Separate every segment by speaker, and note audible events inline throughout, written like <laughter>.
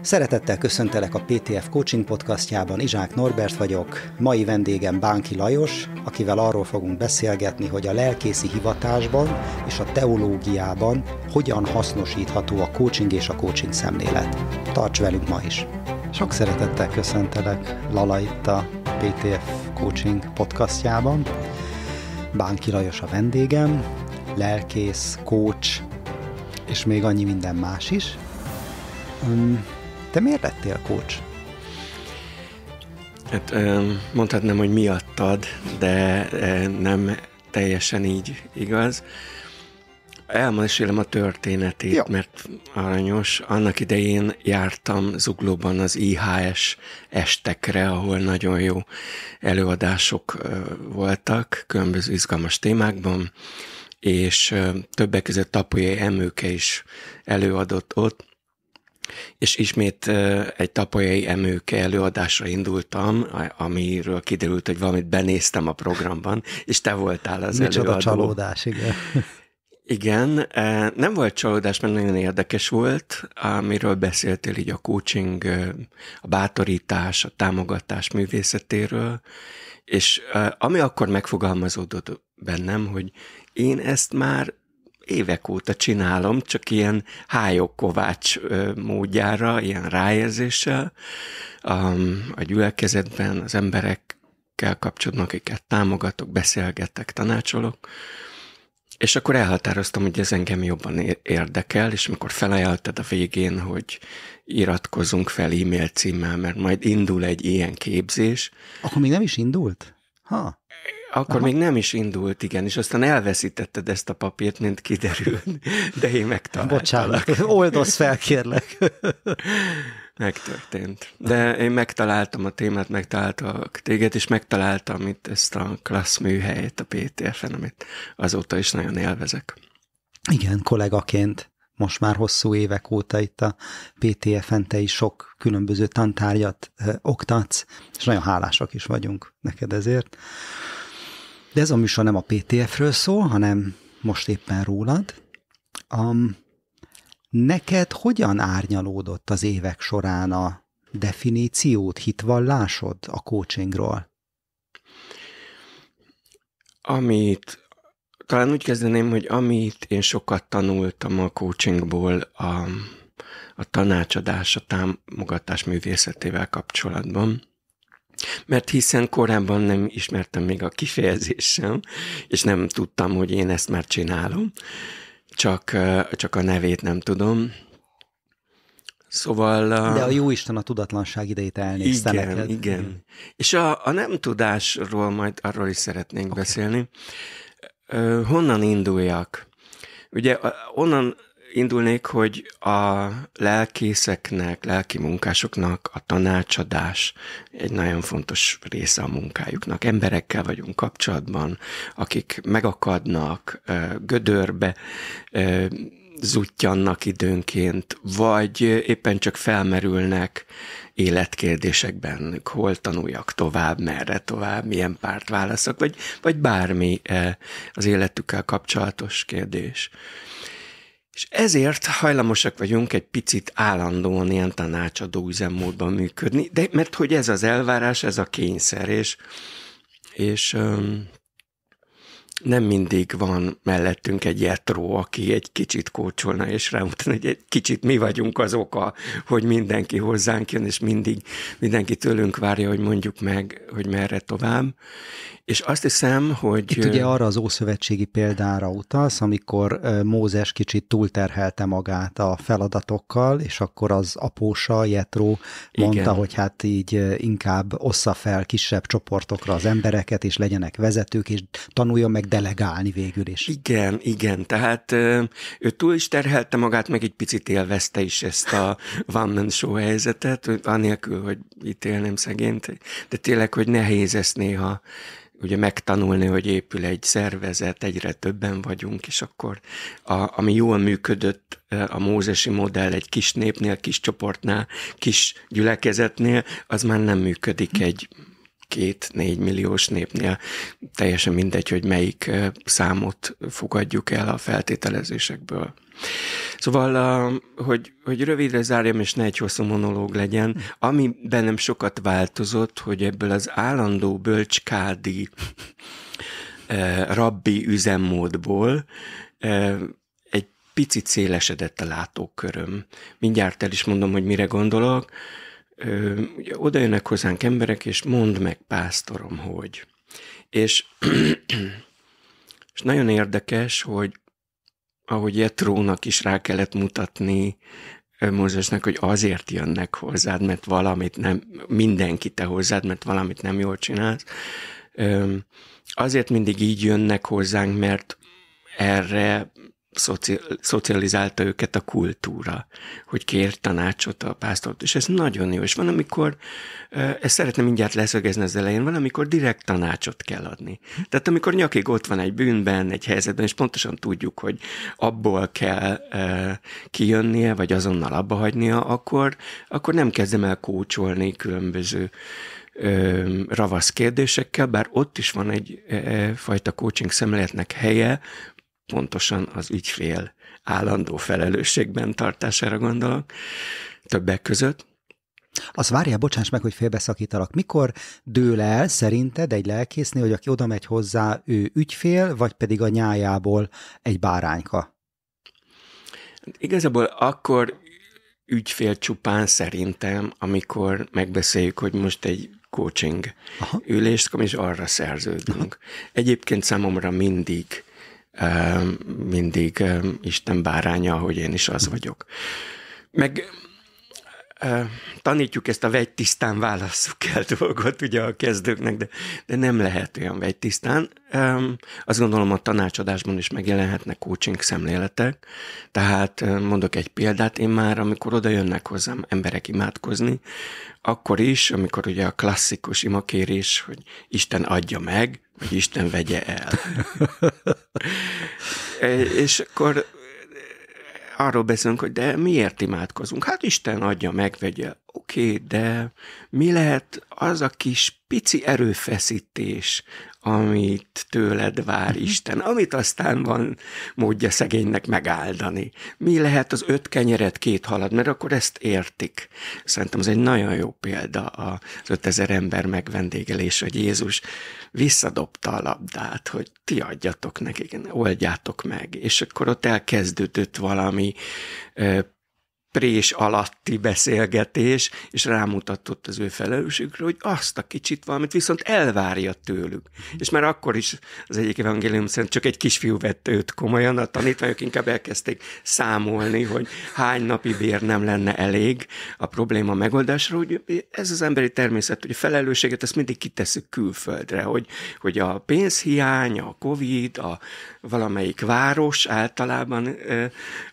Speaker 1: Szeretettel köszöntelek a PTF Coaching podcastjában, Izsák Norbert vagyok, mai vendégem Bánki Lajos, akivel arról fogunk beszélgetni, hogy a lelkészi hivatásban és a teológiában hogyan hasznosítható a coaching és a coaching szemlélet. Tarts velünk ma is! Sok szeretettel köszöntelek Lala itt a PTF Coaching podcastjában. Bánki Lajos a vendégem, lelkész, coach, és még annyi minden más is. Te miért lettél kócs?
Speaker 2: Hát mondhatnám, hogy miattad, de nem teljesen így igaz. Elmesélem a történetét, Jó. mert aranyos. Annak idején jártam Zuglóban az IHS estekre, ahol nagyon jó előadások voltak, különböző izgalmas témákban, és többek között Tapolyai Emőke is előadott ott, és ismét egy tapolyai emőke előadásra indultam, amiről kiderült, hogy valamit benéztem a programban, és te voltál az Micsoda előadó. csalódás, igen. Igen, nem volt csalódás, mert nagyon érdekes volt, amiről beszéltél így a coaching, a bátorítás, a támogatás művészetéről, és ami akkor megfogalmazódott bennem, hogy én ezt már évek óta csinálom, csak ilyen hájok kovács módjára, ilyen ráérzéssel a gyülekezetben az emberekkel kapcsolatban, akiket támogatok, beszélgetek, tanácsolok, és akkor elhatároztam, hogy ez engem jobban érdekel, és amikor felajánlottad a végén, hogy iratkozunk fel e-mail címmel, mert majd indul egy ilyen képzés.
Speaker 1: Akkor még nem is indult? Ha.
Speaker 2: Akkor Aha. még nem is indult, igen, és aztán elveszítetted ezt a papírt, mint kiderül, de én
Speaker 1: megtaláltam. Bocsánat, oldozz fel, kérlek. <laughs>
Speaker 2: Megtörtént. De én megtaláltam a témát, megtaláltak téged, és
Speaker 1: megtaláltam itt ezt a klassz műhelyet a PTF-en, amit azóta is nagyon élvezek. Igen, kollégaként most már hosszú évek óta itt a PTF-en te is sok különböző tantárgyat oktatsz, és nagyon hálásak is vagyunk neked ezért. De ez a műsor nem a PTF-ről szól, hanem most éppen rólad. Um, neked hogyan árnyalódott az évek során a definíciót, hitvallásod a coachingról?
Speaker 2: Amit talán úgy kezdeném, hogy amit én sokat tanultam a coachingból, a, a tanácsadás, a támogatás művészetével kapcsolatban, mert hiszen korábban nem ismertem még a kifejezést sem, és nem tudtam, hogy én ezt már csinálom, csak, csak a nevét nem tudom. Szóval... A... De a jó
Speaker 1: Isten a tudatlanság idejét elnézte Igen, neked. igen. Mm. És a, a nem
Speaker 2: tudásról majd arról is szeretnénk okay. beszélni. honnan induljak? Ugye onnan indulnék, hogy a lelkészeknek, lelki munkásoknak a tanácsadás egy nagyon fontos része a munkájuknak. Emberekkel vagyunk kapcsolatban, akik megakadnak, gödörbe zutyannak időnként, vagy éppen csak felmerülnek életkérdésekben, hol tanuljak tovább, merre tovább, milyen párt válaszok, vagy, vagy bármi az életükkel kapcsolatos kérdés. És ezért hajlamosak vagyunk egy picit állandóan ilyen tanácsadó üzemmódban működni, de mert hogy ez az elvárás, ez a kényszer, és, és um, nem mindig van mellettünk egy jetró, aki egy kicsit kócsolna, és rámutatna, hogy egy kicsit mi vagyunk az oka, hogy mindenki hozzánk jön, és mindig mindenki tőlünk várja, hogy mondjuk meg, hogy merre tovább. És azt hiszem, hogy... Itt ugye arra
Speaker 1: az Ószövetségi példára utalsz, amikor Mózes kicsit túlterhelte magát a feladatokkal, és akkor az apósa, Jetró mondta, Igen. hogy hát így inkább ossza fel kisebb csoportokra az embereket, és legyenek vezetők, és tanuljon meg delegálni végül is.
Speaker 2: Igen, igen, tehát ő túl is terhelte magát, meg egy picit élvezte is ezt a van man show helyzetet, anélkül, hogy ítélném szegényt, de tényleg, hogy nehéz ezt néha ugye megtanulni, hogy épül egy szervezet, egyre többen vagyunk, és akkor a, ami jól működött a mózesi modell egy kis népnél, kis csoportnál, kis gyülekezetnél, az már nem működik egy két-négy milliós népnél. Teljesen mindegy, hogy melyik számot fogadjuk el a feltételezésekből. Szóval, hogy, hogy rövidre zárjam, és ne egy hosszú monológ legyen, ami bennem sokat változott, hogy ebből az állandó bölcskádi e, rabbi üzemmódból e, egy picit szélesedett a látóköröm. Mindjárt el is mondom, hogy mire gondolok. E, oda jönnek hozzánk emberek, és mondd meg, pásztorom, hogy. És, <clears throat> és nagyon érdekes, hogy ahogy Jetrónak is rá kellett mutatni Mózesnek, hogy azért jönnek hozzád, mert valamit nem, mindenki te hozzád, mert valamit nem jól csinálsz. Azért mindig így jönnek hozzánk, mert erre szocializálta őket a kultúra, hogy kér tanácsot a pásztort, és ez nagyon jó, és van, amikor, ezt szeretném mindjárt leszögezni az elején, van, amikor direkt tanácsot kell adni. Tehát amikor nyakig ott van egy bűnben, egy helyzetben, és pontosan tudjuk, hogy abból kell e, kijönnie, vagy azonnal abba hagynia, akkor, akkor nem kezdem el kócsolni különböző e, ravasz kérdésekkel, bár ott is van egy e, fajta coaching szemléletnek helye, pontosan az ügyfél állandó felelősségben tartására gondolok, többek
Speaker 1: között. Az várja, bocsáss meg, hogy félbeszakítalak. Mikor dől el szerinted egy lelkésznél, hogy aki oda megy hozzá, ő ügyfél, vagy pedig a nyájából egy bárányka?
Speaker 2: Igazából akkor ügyfél csupán szerintem, amikor megbeszéljük, hogy most egy coaching Aha. ülést, és arra szerződünk. Aha. Egyébként számomra mindig mindig Isten báránya, hogy én is az vagyok. Meg tanítjuk ezt a vegy tisztán válasszuk el dolgot ugye a kezdőknek, de, de nem lehet olyan vegy tisztán. Azt gondolom a tanácsadásban is megjelenhetnek coaching szemléletek, tehát mondok egy példát, én már amikor oda jönnek hozzám emberek imádkozni, akkor is, amikor ugye a klasszikus imakérés, hogy Isten adja meg, hogy Isten vegye el. <laughs> és akkor arról beszélünk, hogy de miért imádkozunk? Hát Isten adja, megvegye. Oké, okay, de mi lehet az a kis pici erőfeszítés, amit tőled vár mhm. Isten, amit aztán van módja szegénynek megáldani. Mi lehet az öt kenyeret két halad, mert akkor ezt értik. Szerintem ez egy nagyon jó példa az 5000 ember megvendégelés, hogy Jézus visszadobta a labdát, hogy ti adjatok nekik, oldjátok meg. És akkor ott elkezdődött valami prés alatti beszélgetés, és rámutatott az ő felelősségükre, hogy azt a kicsit valamit viszont elvárja tőlük. És már akkor is az egyik evangélium szerint csak egy kisfiú vette őt komolyan, a tanítványok inkább elkezdték számolni, hogy hány napi bér nem lenne elég a probléma megoldásra, hogy ez az emberi természet, hogy a felelősséget ezt mindig kiteszük külföldre, hogy, hogy a pénzhiány, a Covid, a valamelyik város általában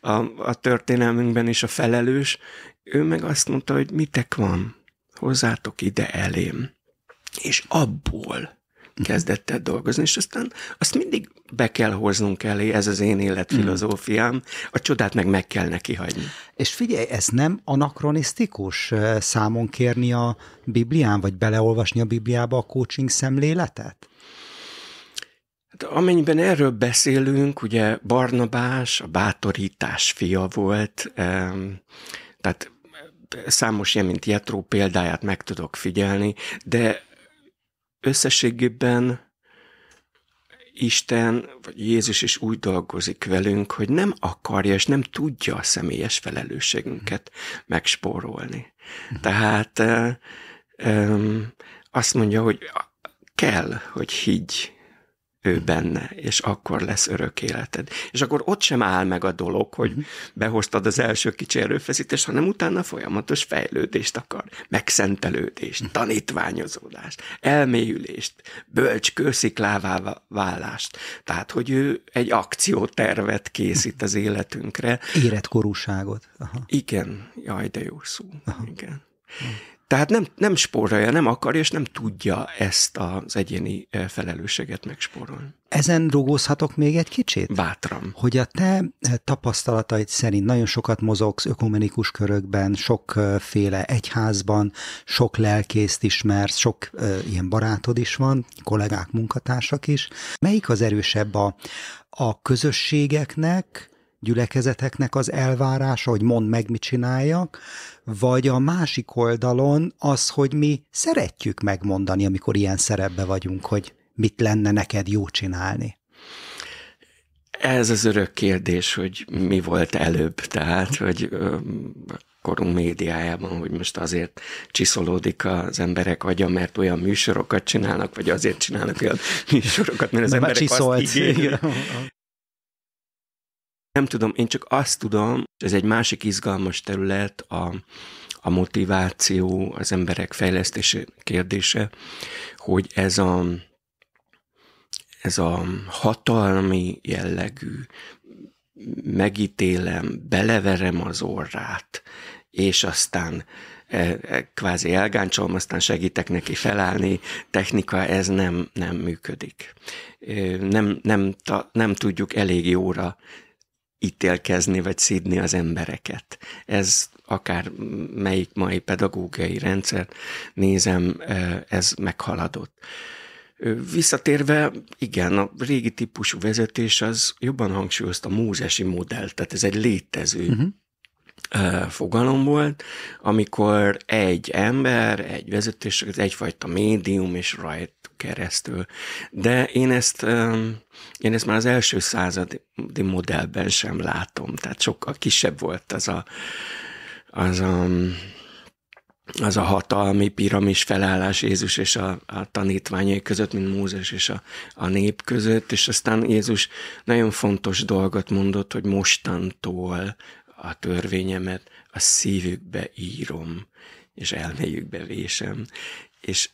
Speaker 2: a, a történelmünkben is a felelősség, felelős, ő meg azt mondta, hogy mitek van, hozzátok ide elém. És abból kezdett el dolgozni, és aztán azt mindig be kell hoznunk elé, ez az én életfilozófiám, a csodát meg meg kell neki hagyni.
Speaker 1: És figyelj, ez nem anakronisztikus eh, számon kérni a Biblián, vagy beleolvasni a Bibliába a coaching szemléletet?
Speaker 2: Hát amennyiben erről beszélünk, ugye Barnabás a bátorítás fia volt, tehát számos ilyen, mint Jetró példáját meg tudok figyelni, de összességében Isten, vagy Jézus is úgy dolgozik velünk, hogy nem akarja és nem tudja a személyes felelősségünket megspórolni. Mhm. Tehát eh, azt mondja, hogy kell, hogy higgy ő benne, és akkor lesz örök életed. És akkor ott sem áll meg a dolog, hogy mhm. behoztad az első kicsi erőfeszítést, hanem utána folyamatos fejlődést akar, megszentelődést, mhm. tanítványozódást, elmélyülést, bölcs kősziklává válást. Tehát, hogy ő egy akciótervet készít az életünkre. Életkorúságot. Aha. Igen, jaj, de jó szó. Aha. Igen. Aha. Tehát nem, nem spórolja, nem akar, és nem tudja ezt az egyéni felelősséget megspórolni.
Speaker 1: Ezen rugózhatok még egy kicsit? Bátran. Hogy a te tapasztalataid szerint nagyon sokat mozogsz ökumenikus körökben, sokféle egyházban, sok lelkészt ismersz, sok ö, ilyen barátod is van, kollégák, munkatársak is. Melyik az erősebb a, a közösségeknek, gyülekezeteknek az elvárása, hogy mondd meg, mit csináljak, vagy a másik oldalon az, hogy mi szeretjük megmondani, amikor ilyen szerepbe vagyunk, hogy mit lenne neked jó csinálni?
Speaker 2: Ez az örök kérdés, hogy mi volt előbb, tehát, hogy korunk médiájában, hogy most azért csiszolódik az emberek vagy mert olyan műsorokat csinálnak, vagy azért csinálnak olyan műsorokat, mert az mert hát emberek azt igényel. Nem tudom, én csak azt tudom, ez egy másik izgalmas terület, a, a motiváció, az emberek fejlesztése kérdése, hogy ez a, ez a hatalmi jellegű megítélem, beleverem az orrát, és aztán e, e, kvázi elgáncsolom, aztán segítek neki felállni, technika, ez nem, nem működik. Nem, nem, nem tudjuk elég jóra ítélkezni vagy szidni az embereket. Ez akár melyik mai pedagógiai rendszer nézem, ez meghaladott. Visszatérve, igen, a régi típusú vezetés az jobban hangsúlyozta a mózesi modellt, tehát ez egy létező uh-huh fogalom volt, amikor egy ember, egy vezetés, ez egyfajta médium és rajt keresztül. De én ezt, én ezt már az első századi modellben sem látom, tehát sokkal kisebb volt az a, az a az a hatalmi piramis felállás Jézus és a, a tanítványai között, mint Mózes és a, a nép között, és aztán Jézus nagyon fontos dolgot mondott, hogy mostantól a törvényemet a szívükbe írom, és elméjükbe vésem. És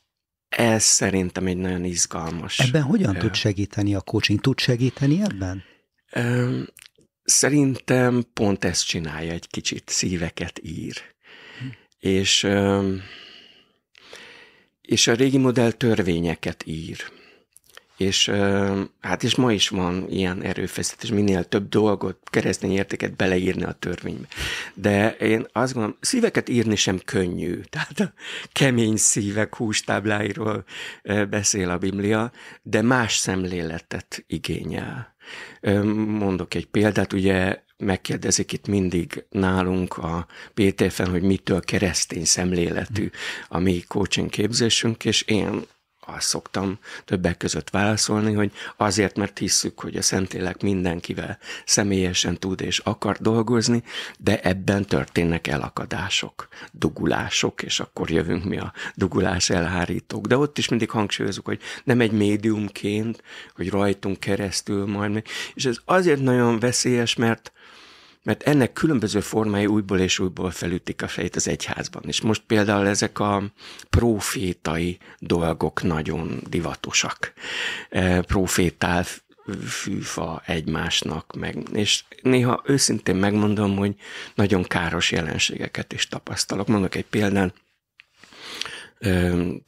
Speaker 2: ez szerintem egy nagyon izgalmas. Ebben hogyan ö... tud
Speaker 1: segíteni a coaching? Tud segíteni ebben? Ö,
Speaker 2: szerintem pont ezt csinálja egy kicsit, szíveket ír. Hm. És, ö, és a régi modell törvényeket ír és hát és ma is van ilyen erőfeszítés, minél több dolgot, keresztény értéket beleírni a törvénybe. De én azt gondolom, szíveket írni sem könnyű, <laughs> tehát a kemény szívek hústábláiról beszél a Biblia, de más szemléletet igényel. Mondok egy példát, ugye megkérdezik itt mindig nálunk a PTF-en, hogy mitől keresztény szemléletű a mi coaching képzésünk, és én azt szoktam többek között válaszolni, hogy azért, mert hisszük, hogy a Szentlélek mindenkivel személyesen tud és akar dolgozni, de ebben történnek elakadások, dugulások, és akkor jövünk mi a dugulás elhárítók. De ott is mindig hangsúlyozunk, hogy nem egy médiumként, hogy rajtunk keresztül majd, és ez azért nagyon veszélyes, mert mert ennek különböző formái újból és újból felütik a fejét az egyházban. És most például ezek a profétai dolgok nagyon divatosak. E, profétál fűfa egymásnak, meg, és néha őszintén megmondom, hogy nagyon káros jelenségeket is tapasztalok. Mondok egy példán,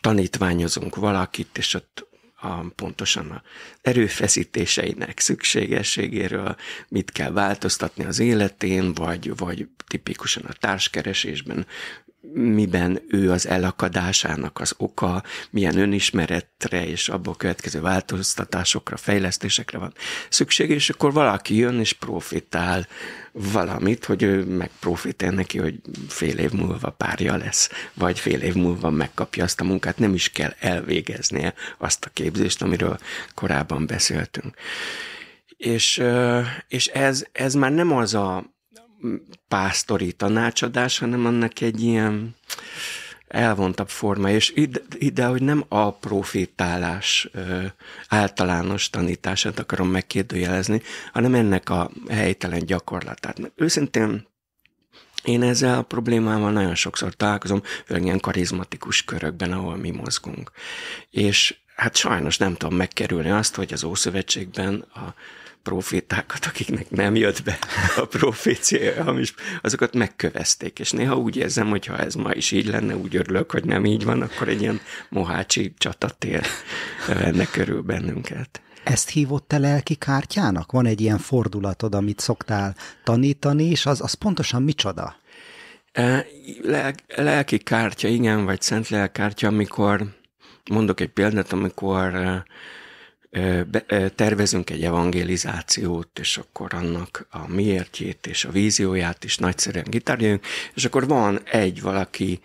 Speaker 2: tanítványozunk valakit, és ott a, pontosan a erőfeszítéseinek szükségességéről, mit kell változtatni az életén, vagy, vagy tipikusan a társkeresésben miben ő az elakadásának az oka, milyen önismeretre és abból következő változtatásokra, fejlesztésekre van szükség, és akkor valaki jön és profitál valamit, hogy ő megprofitál neki, hogy fél év múlva párja lesz, vagy fél év múlva megkapja azt a munkát, nem is kell elvégeznie azt a képzést, amiről korábban beszéltünk. És, és ez, ez már nem az a pásztori tanácsadás, hanem annak egy ilyen elvontabb forma, és ide, ide hogy nem a profitálás ö, általános tanítását akarom megkérdőjelezni, hanem ennek a helytelen gyakorlatát. Mert őszintén én ezzel a problémával nagyon sokszor találkozom, főleg ilyen karizmatikus körökben, ahol mi mozgunk. És hát sajnos nem tudom megkerülni azt, hogy az Ószövetségben a profétákat, akiknek nem jött be a proféciája, hamis, azokat megkövezték. És néha úgy érzem, hogy ha ez ma is így lenne, úgy örülök, hogy nem így van, akkor egy ilyen mohácsi csatatér venne körül bennünket.
Speaker 1: Ezt hívott te lelki kártyának? Van egy ilyen fordulatod, amit szoktál tanítani, és az, az pontosan micsoda? E,
Speaker 2: lel, lelki kártya, igen, vagy szent kártya, amikor mondok egy példát, amikor e, tervezünk egy evangelizációt, és akkor annak a miértjét és a vízióját is nagyszerűen gitárjunk, és akkor van egy valaki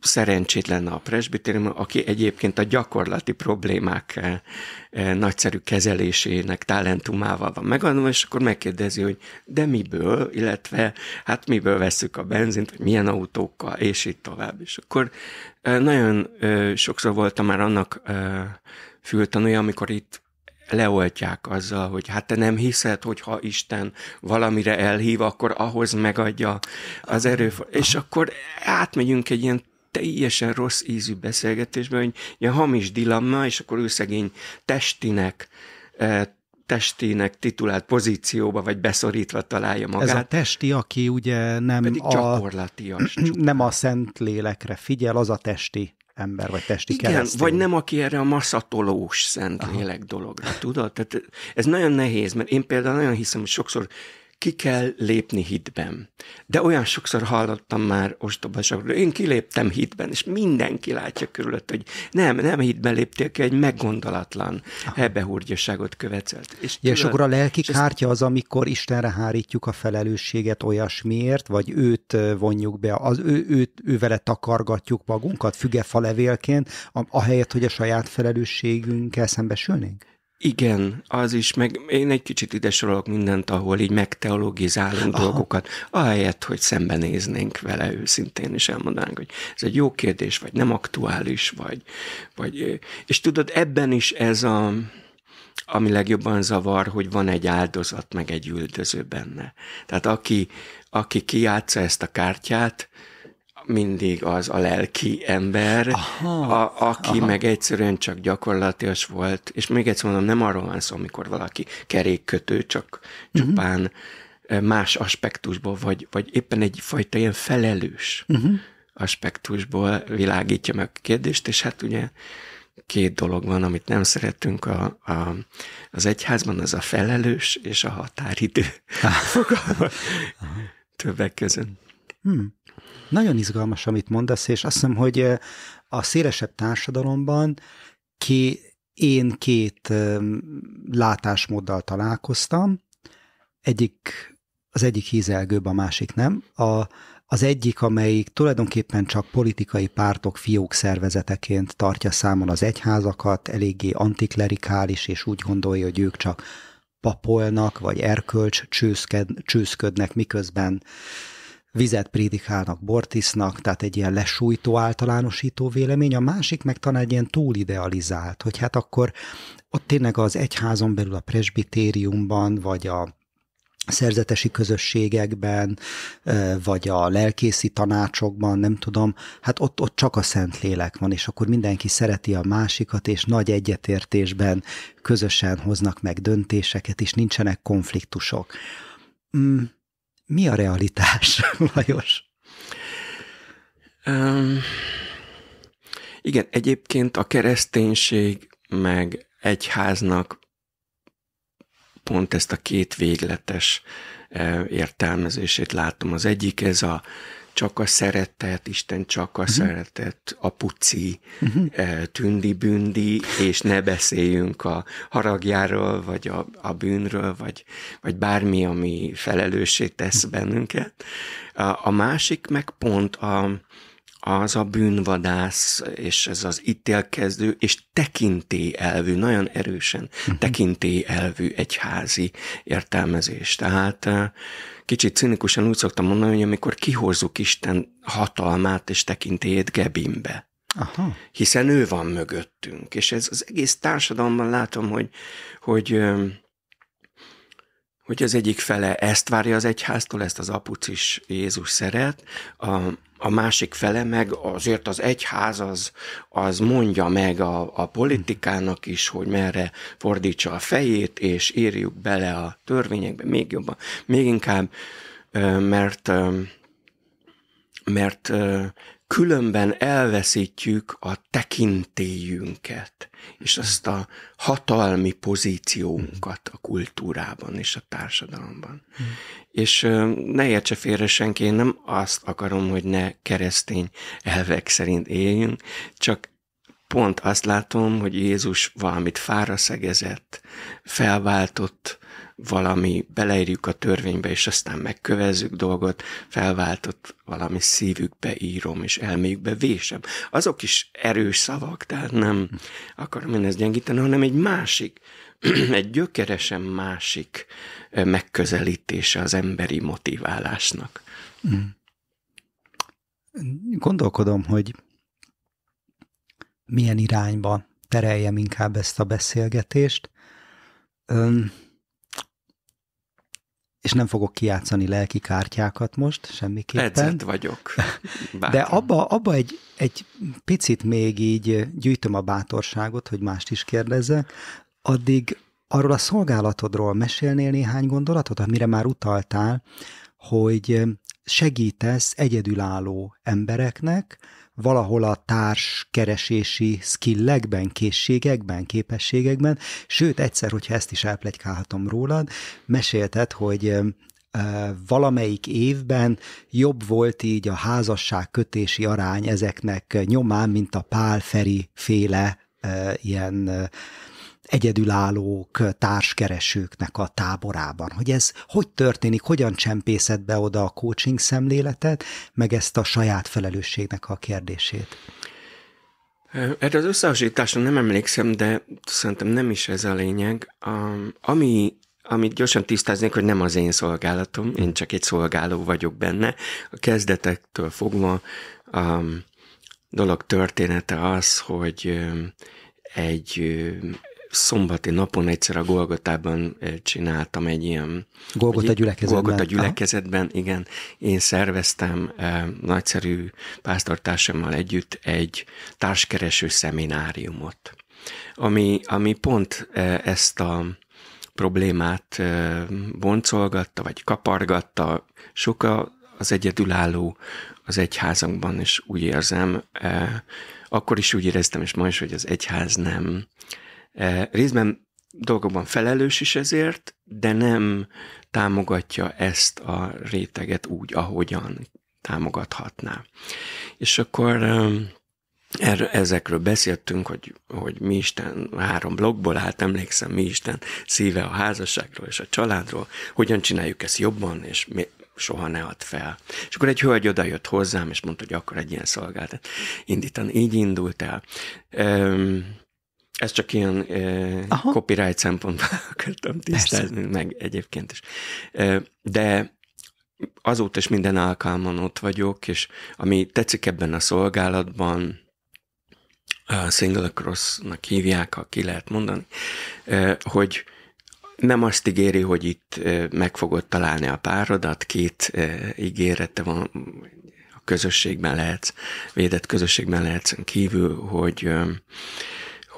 Speaker 2: szerencsétlen a presbitérium, aki egyébként a gyakorlati problémák eh, eh, nagyszerű kezelésének talentumával van megadva, és akkor megkérdezi, hogy de miből, illetve hát miből veszük a benzint, vagy milyen autókkal, és így tovább. És akkor eh, nagyon sokszor voltam már annak fültanúja, amikor itt leoltják azzal, hogy hát te nem hiszed, hogy ha Isten valamire elhív, akkor ahhoz megadja az erőforrás. És akkor átmegyünk egy ilyen teljesen rossz ízű beszélgetésben, hogy ilyen hamis dilemma, és akkor ő szegény testinek eh, testének titulált pozícióba, vagy beszorítva találja magát. Ez a
Speaker 1: testi, aki ugye nem Pedig A, <clears throat> nem a szent lélekre figyel, az a testi ember, vagy testi Igen, keresztény. vagy
Speaker 2: nem, aki erre a maszatolós szent Aha. lélek dologra, tudod? Tehát ez nagyon nehéz, mert én például nagyon hiszem, hogy sokszor ki kell lépni hitben. De olyan sokszor hallottam már ostobaságról, én kiléptem hitben, és mindenki látja körülött, hogy nem, nem hitben léptél ki, egy meggondolatlan ebbehúrgyosságot követelt. És, ja, és akkor a lelki kártya
Speaker 1: az, amikor Istenre hárítjuk a felelősséget olyasmiért, vagy őt vonjuk be, az, ő, őt, ővele takargatjuk magunkat fügefa levélként, ahelyett, hogy a saját felelősségünkkel szembesülnénk?
Speaker 2: Igen, az is, meg én egy kicsit ide sorolok mindent, ahol így megteologizálunk Aha. dolgokat, ahelyett, hogy szembenéznénk vele őszintén, és elmondanánk, hogy ez egy jó kérdés, vagy nem aktuális, vagy, vagy és tudod, ebben is ez a, ami legjobban zavar, hogy van egy áldozat, meg egy üldöző benne. Tehát aki, aki kiátsza ezt a kártyát, mindig az a lelki ember, Aha. a, aki Aha. meg egyszerűen csak gyakorlatias volt, és még egyszer mondom, nem arról van szó, amikor valaki kerékkötő, csak mhm. csupán uh-huh. más aspektusból, vagy, vagy éppen egyfajta ilyen felelős uh-huh. aspektusból világítja meg a kérdést, és hát ugye két dolog van, amit nem szeretünk a, a, az egyházban, az a felelős és a határidő.
Speaker 1: <laughs> Többek között. Hmm. Nagyon izgalmas, amit mondasz, és azt hiszem, hogy eh, a szélesebb társadalomban ki én két eh, látásmóddal találkoztam, egyik az egyik hízelgőbb, a másik nem. A, az egyik, amelyik tulajdonképpen csak politikai pártok fiók szervezeteként tartja számon az egyházakat, eléggé antiklerikális, és úgy gondolja, hogy ők csak papolnak, vagy erkölcs csőszked, csőszködnek, miközben vizet prédikálnak, bort isznak, tehát egy ilyen lesújtó, általánosító vélemény, a másik meg talán egy ilyen túlidealizált, hogy hát akkor ott tényleg az egyházon belül a presbitériumban, vagy a szerzetesi közösségekben, vagy a lelkészi tanácsokban, nem tudom, hát ott, ott csak a szent lélek van, és akkor mindenki szereti a másikat, és nagy egyetértésben közösen hoznak meg döntéseket, és nincsenek konfliktusok. Mm, mi a realitás, <laughs> Lajos? Um, igen, egyébként a
Speaker 2: kereszténység meg egyháznak pont ezt a két végletes értelmezését látom. Az egyik ez a csak a szeretet, Isten csak a uh-huh. szeretet, a puci, uh-huh. Mhm. E, tündi-bündi, és ne beszéljünk a haragjáról, vagy a, a bűnről, vagy, vagy bármi, ami felelőssé tesz mhm. bennünket. A, a másik meg pont a, az a bűnvadász, és ez az ítélkezdő, és tekintélyelvű, nagyon erősen mhm. tekintélyelvű egyházi értelmezés. Tehát eh, kicsit cinikusan úgy szoktam mondani, hogy amikor kihozzuk Isten hatalmát és tekintélyét Gebimbe. Aha. Hiszen ő van mögöttünk, és ez az egész társadalomban látom, hogy, hogy eh, hogy az egyik fele ezt várja az egyháztól, ezt az apuc is Jézus szeret, a a másik fele meg azért az egyház az, az mondja meg a, a politikának is, hogy merre fordítsa a fejét, és írjuk bele a törvényekbe még jobban, még inkább, mert mert különben elveszítjük a tekintélyünket, és azt a hatalmi pozíciónkat a kultúrában és a társadalomban. Hmm. És ne értse félre senki, én nem azt akarom, hogy ne keresztény elvek szerint éljünk, csak pont azt látom, hogy Jézus valamit fáraszegezett, felváltott, valami, beleírjuk a törvénybe, és aztán megkövezzük dolgot, felváltott valami szívükbe írom, és elméjükbe vésem. Azok is erős szavak, tehát nem akarom én ezt gyengíteni, hanem egy másik, <clears throat> egy gyökeresen másik megközelítése az emberi motiválásnak.
Speaker 1: Mm. Gondolkodom, hogy milyen irányba tereljem inkább ezt a beszélgetést és nem fogok kiátszani lelki kártyákat most semmiképpen. Edzett
Speaker 2: vagyok. Bátran. <laughs> De
Speaker 1: abba, abba egy, egy picit még így gyűjtöm a bátorságot, hogy mást is kérdezzek, addig arról a szolgálatodról mesélnél néhány gondolatot, amire már utaltál, hogy segítesz egyedülálló embereknek, valahol a társ keresési skillekben, készségekben, képességekben, sőt, egyszer, hogyha ezt is elplegykálhatom rólad, mesélted, hogy valamelyik évben jobb volt így a házasság kötési arány ezeknek nyomán, mint a pálferi féle ilyen egyedülállók, társkeresőknek a táborában. Hogy ez hogy történik, hogyan csempészed be oda a coaching szemléletet, meg ezt a saját felelősségnek a kérdését?
Speaker 2: Erre az összehasonlításra nem emlékszem, de szerintem nem is ez a lényeg. Um, ami, amit gyorsan tisztáznék, hogy nem az én szolgálatom, én csak egy szolgáló vagyok benne. A kezdetektől fogva a dolog története az, hogy egy szombati napon egyszer a Golgotában eh, csináltam egy ilyen...
Speaker 1: Golgota gyülekezetben. Golgota gyülekezetben,
Speaker 2: ha? igen. Én szerveztem eh, nagyszerű pásztortársammal együtt egy társkereső szemináriumot, ami, ami pont eh, ezt a problémát boncolgatta, vagy kapargatta. Sok az egyedülálló az egyházunkban, és úgy érzem, akkor is úgy éreztem, és ma is, hogy az egyház nem E, részben dolgokban felelős is ezért, de nem támogatja ezt a réteget úgy, ahogyan támogathatná. És akkor e, ezekről beszéltünk, hogy, hogy mi Isten három blogból, hát emlékszem, mi Isten szíve a házasságról és a családról, hogyan csináljuk ezt jobban, és mi, soha ne ad fel. És akkor egy hölgy oda jött hozzám, és mondta, hogy akkor egy ilyen szolgáltat indítani. Így indult el. Üm, ez csak ilyen eh, copyright szempontból <laughs> akartam tisztázni, Persze. meg egyébként is. Eh, de azóta is minden alkalman ott vagyok, és ami tetszik ebben a szolgálatban, a single across nak hívják, ha ki lehet mondani, eh, hogy nem azt ígéri, hogy itt eh, meg fogod találni a párodat, két ígérete van, a közösségben lehetsz, védett közösségben lehetsz kívül, hogy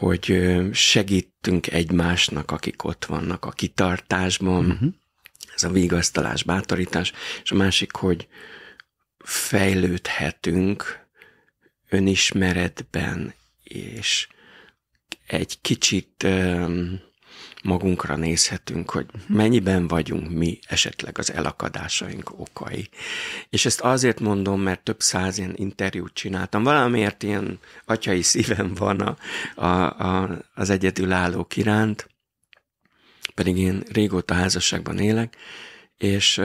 Speaker 2: hogy segítünk egymásnak, akik ott vannak a kitartásban, uh-huh. ez a vigasztalás, bátorítás, és a másik, hogy fejlődhetünk önismeretben, és egy kicsit um, magunkra nézhetünk, hogy mennyiben vagyunk mi esetleg az elakadásaink okai. És ezt azért mondom, mert több száz ilyen interjút csináltam. Valamiért ilyen atyai szívem van a, a, a, az egyedülállók iránt, pedig én régóta házasságban élek, és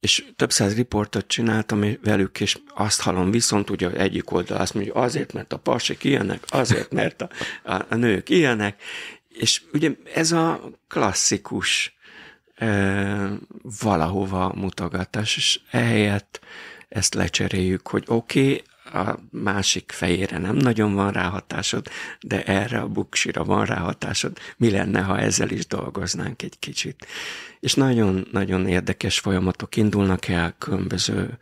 Speaker 2: és több száz riportot csináltam velük, és azt hallom viszont, ugye egyik oldal azt mondja, azért, mert a pasik ilyenek, azért, mert a, a, a nők ilyenek, és ugye ez a klasszikus e, valahova mutogatás, és ehelyett ezt lecseréljük, hogy oké, okay, a másik fejére nem nagyon van ráhatásod, de erre a buksira van ráhatásod. Mi lenne, ha ezzel is dolgoznánk egy kicsit? És nagyon-nagyon érdekes folyamatok indulnak el, különböző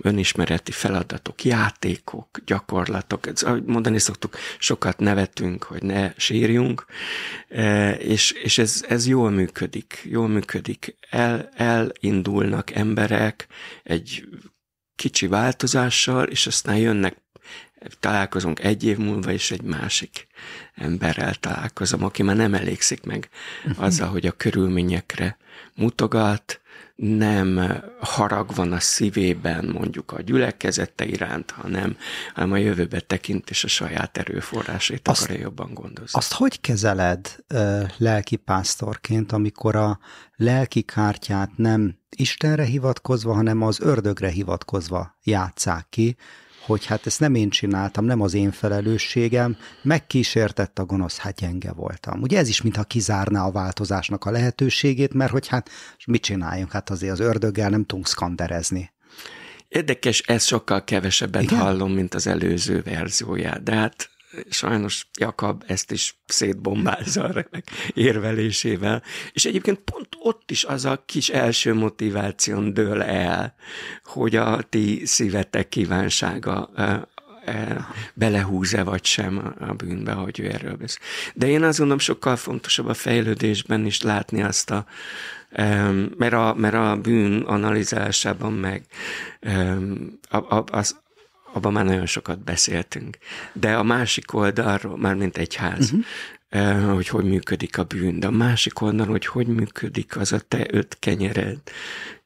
Speaker 2: önismereti feladatok, játékok, gyakorlatok. Ez, ahogy mondani szoktuk, sokat nevetünk, hogy ne sírjunk, e, és, és ez, ez jól működik, jól működik. El, elindulnak emberek egy kicsi változással, és aztán jönnek, találkozunk egy év múlva, és egy másik emberrel találkozom, aki már nem elégszik meg <laughs> azzal, hogy a körülményekre mutogat, nem harag van a szívében mondjuk a gyülekezete iránt, hanem, hanem a jövőbe tekint, és a saját erőforrásait
Speaker 1: azt, akarja jobban gondozni. Azt hogy kezeled lelkipásztorként, amikor a lelki kártyát nem Istenre hivatkozva, hanem az ördögre hivatkozva játszák ki, hogy hát ezt nem én csináltam, nem az én felelősségem, megkísértett a gonosz, hát gyenge voltam. Ugye ez is mintha kizárná a változásnak a lehetőségét, mert hogy hát mit csináljunk, hát azért az ördöggel nem tudunk szkanderezni.
Speaker 2: Érdekes, ez sokkal kevesebbet Igen? hallom, mint az előző verzióját, de hát sajnos Jakab ezt is szétbombázza a remek érvelésével. És egyébként pont ott is az a kis első motiváción dől el, hogy a ti szívetek kívánsága belehúz-e vagy sem a bűnbe, hogy ő erről beszél. De én azt gondolom, sokkal fontosabb a fejlődésben is látni azt a, mert a, mert a bűn analizálásában meg a, a, az, abban már nagyon sokat beszéltünk. De a másik oldalról, már mint egy ház, uh-huh. hogy hogy működik a bűn, de a másik oldalon, hogy hogy működik az a te öt kenyered,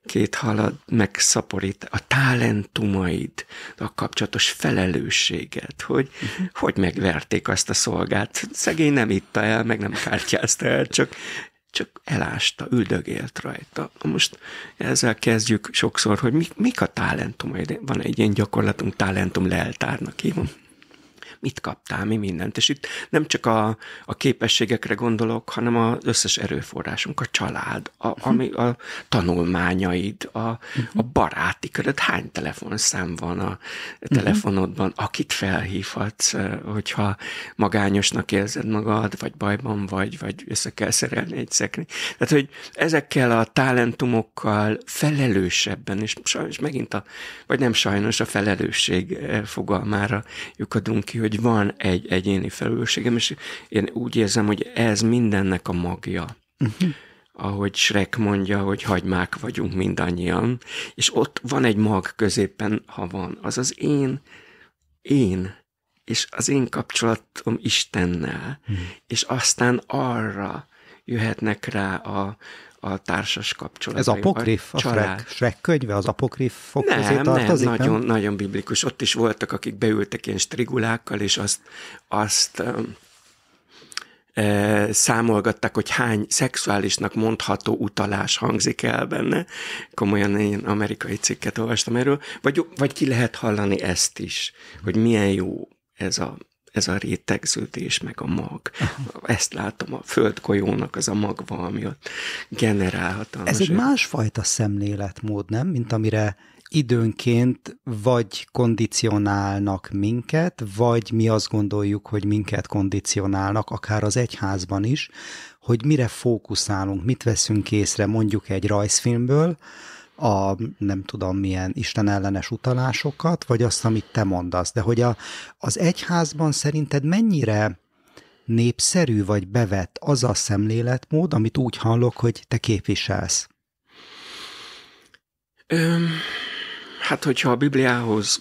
Speaker 2: két halad megszaporít, a talentumaid, a kapcsolatos felelősséget, hogy uh-huh. hogy megverték azt a szolgát. Szegény nem itta el, meg nem kártyázta el, csak csak elásta, üldögélt rajta. Most ezzel kezdjük sokszor, hogy mik, mik a talentum, Van egy ilyen gyakorlatunk, talentum leltárnak hívom mit kaptál, mi mindent. És itt nem csak a, a képességekre gondolok, hanem az összes erőforrásunk, a család, a, mhm. ami a tanulmányaid, a, mhm. a baráti köröd, hány telefonszám van a mhm. telefonodban, akit felhívhatsz, hogyha magányosnak érzed magad, vagy bajban vagy, vagy össze kell szerelni egy szekni. Tehát, hogy ezekkel a talentumokkal felelősebben, és sajnos megint a, vagy nem sajnos, a felelősség fogalmára lyukadunk ki, hogy hogy van egy egyéni felelősségem, és én úgy érzem, hogy ez mindennek a magja. Uh-huh. Ahogy Shrek mondja, hogy hagymák vagyunk mindannyian, és ott van egy mag középen, ha van. Az az én, én, és az én kapcsolatom Istennel, uh-huh. és aztán arra jöhetnek rá a, a társas kapcsolat. Ez apokrif? A, a Shrek,
Speaker 1: Shrek könyve az fog nem, közé tartozik? Nem, nagyon, nem?
Speaker 2: nagyon biblikus. Ott is voltak, akik beültek ilyen strigulákkal, és azt, azt e, számolgatták, hogy hány szexuálisnak mondható utalás hangzik el benne. Komolyan én amerikai cikket olvastam erről. Vagy, vagy ki lehet hallani ezt is, hogy milyen jó ez a ez a rétegződés, meg a mag. Ezt látom, a földgolyónak az a magva, ami ott generálhatalmas. Ez egy
Speaker 1: másfajta szemléletmód, nem? Mint amire időnként vagy kondicionálnak minket, vagy mi azt gondoljuk, hogy minket kondicionálnak, akár az egyházban is, hogy mire fókuszálunk, mit veszünk észre mondjuk egy rajzfilmből, a nem tudom milyen istenellenes utalásokat, vagy azt, amit te mondasz. De hogy a, az egyházban szerinted mennyire népszerű vagy bevett az a szemléletmód, amit úgy hallok, hogy te képviselsz?
Speaker 2: Öm, hát, hogyha a Bibliához,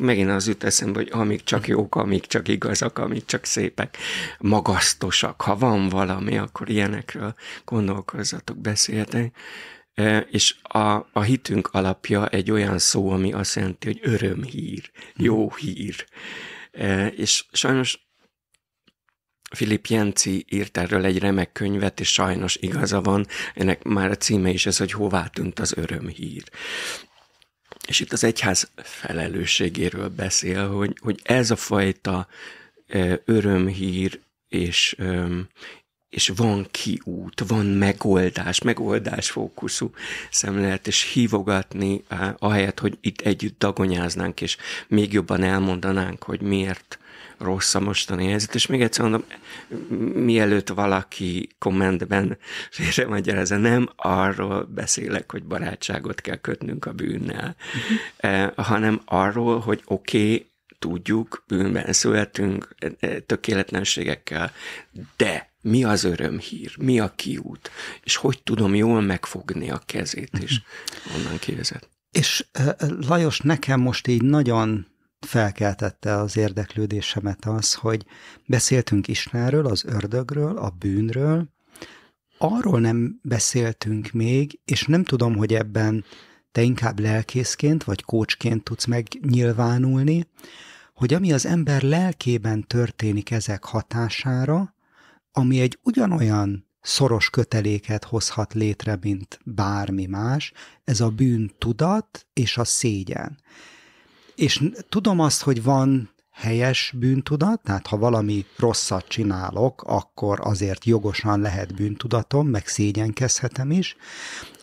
Speaker 2: megint az jut eszembe, hogy amik csak jók, amik csak igazak, amik csak szépek, magasztosak, ha van valami, akkor ilyenekről gondolkozzatok, beszéltek. E, és a, a hitünk alapja egy olyan szó, ami azt jelenti, hogy örömhír, mhm. jó hír. E, és sajnos Filip Jenci írt erről egy remek könyvet, és sajnos igaza van, ennek már a címe is ez, hogy hová tűnt az örömhír. És itt az egyház felelősségéről beszél, hogy, hogy ez a fajta e, örömhír és, és van kiút, van megoldás, megoldás fókuszú szemlélet, és hívogatni, ahelyett, hogy itt együtt dagonyáznánk, és még jobban elmondanánk, hogy miért rossz a mostani helyzet, és még egyszer mondom, mielőtt valaki kommentben félre magyarázza, nem arról beszélek, hogy barátságot kell kötnünk a bűnnel, mhm. eh, hanem arról, hogy oké, okay, tudjuk, bűnben születünk, eh, tökéletlenségekkel, de mi az örömhír, mi a kiút, és hogy tudom jól megfogni a kezét, és mhm. onnan kivezet.
Speaker 1: És Lajos, nekem most így nagyon felkeltette az érdeklődésemet az, hogy beszéltünk Istenről, az ördögről, a bűnről, arról nem beszéltünk még, és nem tudom, hogy ebben te inkább lelkészként vagy kócsként tudsz megnyilvánulni, hogy ami az ember lelkében történik ezek hatására, ami egy ugyanolyan szoros köteléket hozhat létre, mint bármi más, ez a bűn tudat és a szégyen. És tudom azt, hogy van helyes bűntudat, tehát ha valami rosszat csinálok, akkor azért jogosan lehet bűntudatom, meg szégyenkezhetem is,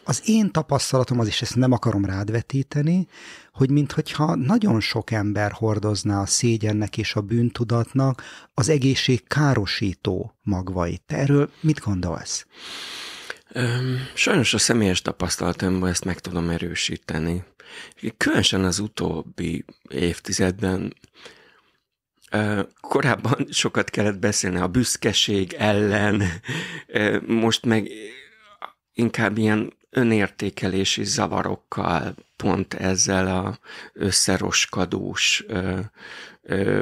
Speaker 1: az én tapasztalatom az is, ezt nem akarom rádvetíteni, hogy minthogyha nagyon sok ember hordozná a szégyennek és a bűntudatnak az egészség károsító magvait. Te erről mit gondolsz?
Speaker 2: Sajnos a személyes tapasztalatomban ezt meg tudom erősíteni. Különösen az utóbbi évtizedben korábban sokat kellett beszélni a büszkeség ellen, most meg inkább ilyen önértékelési zavarokkal, pont ezzel a összeroskadós,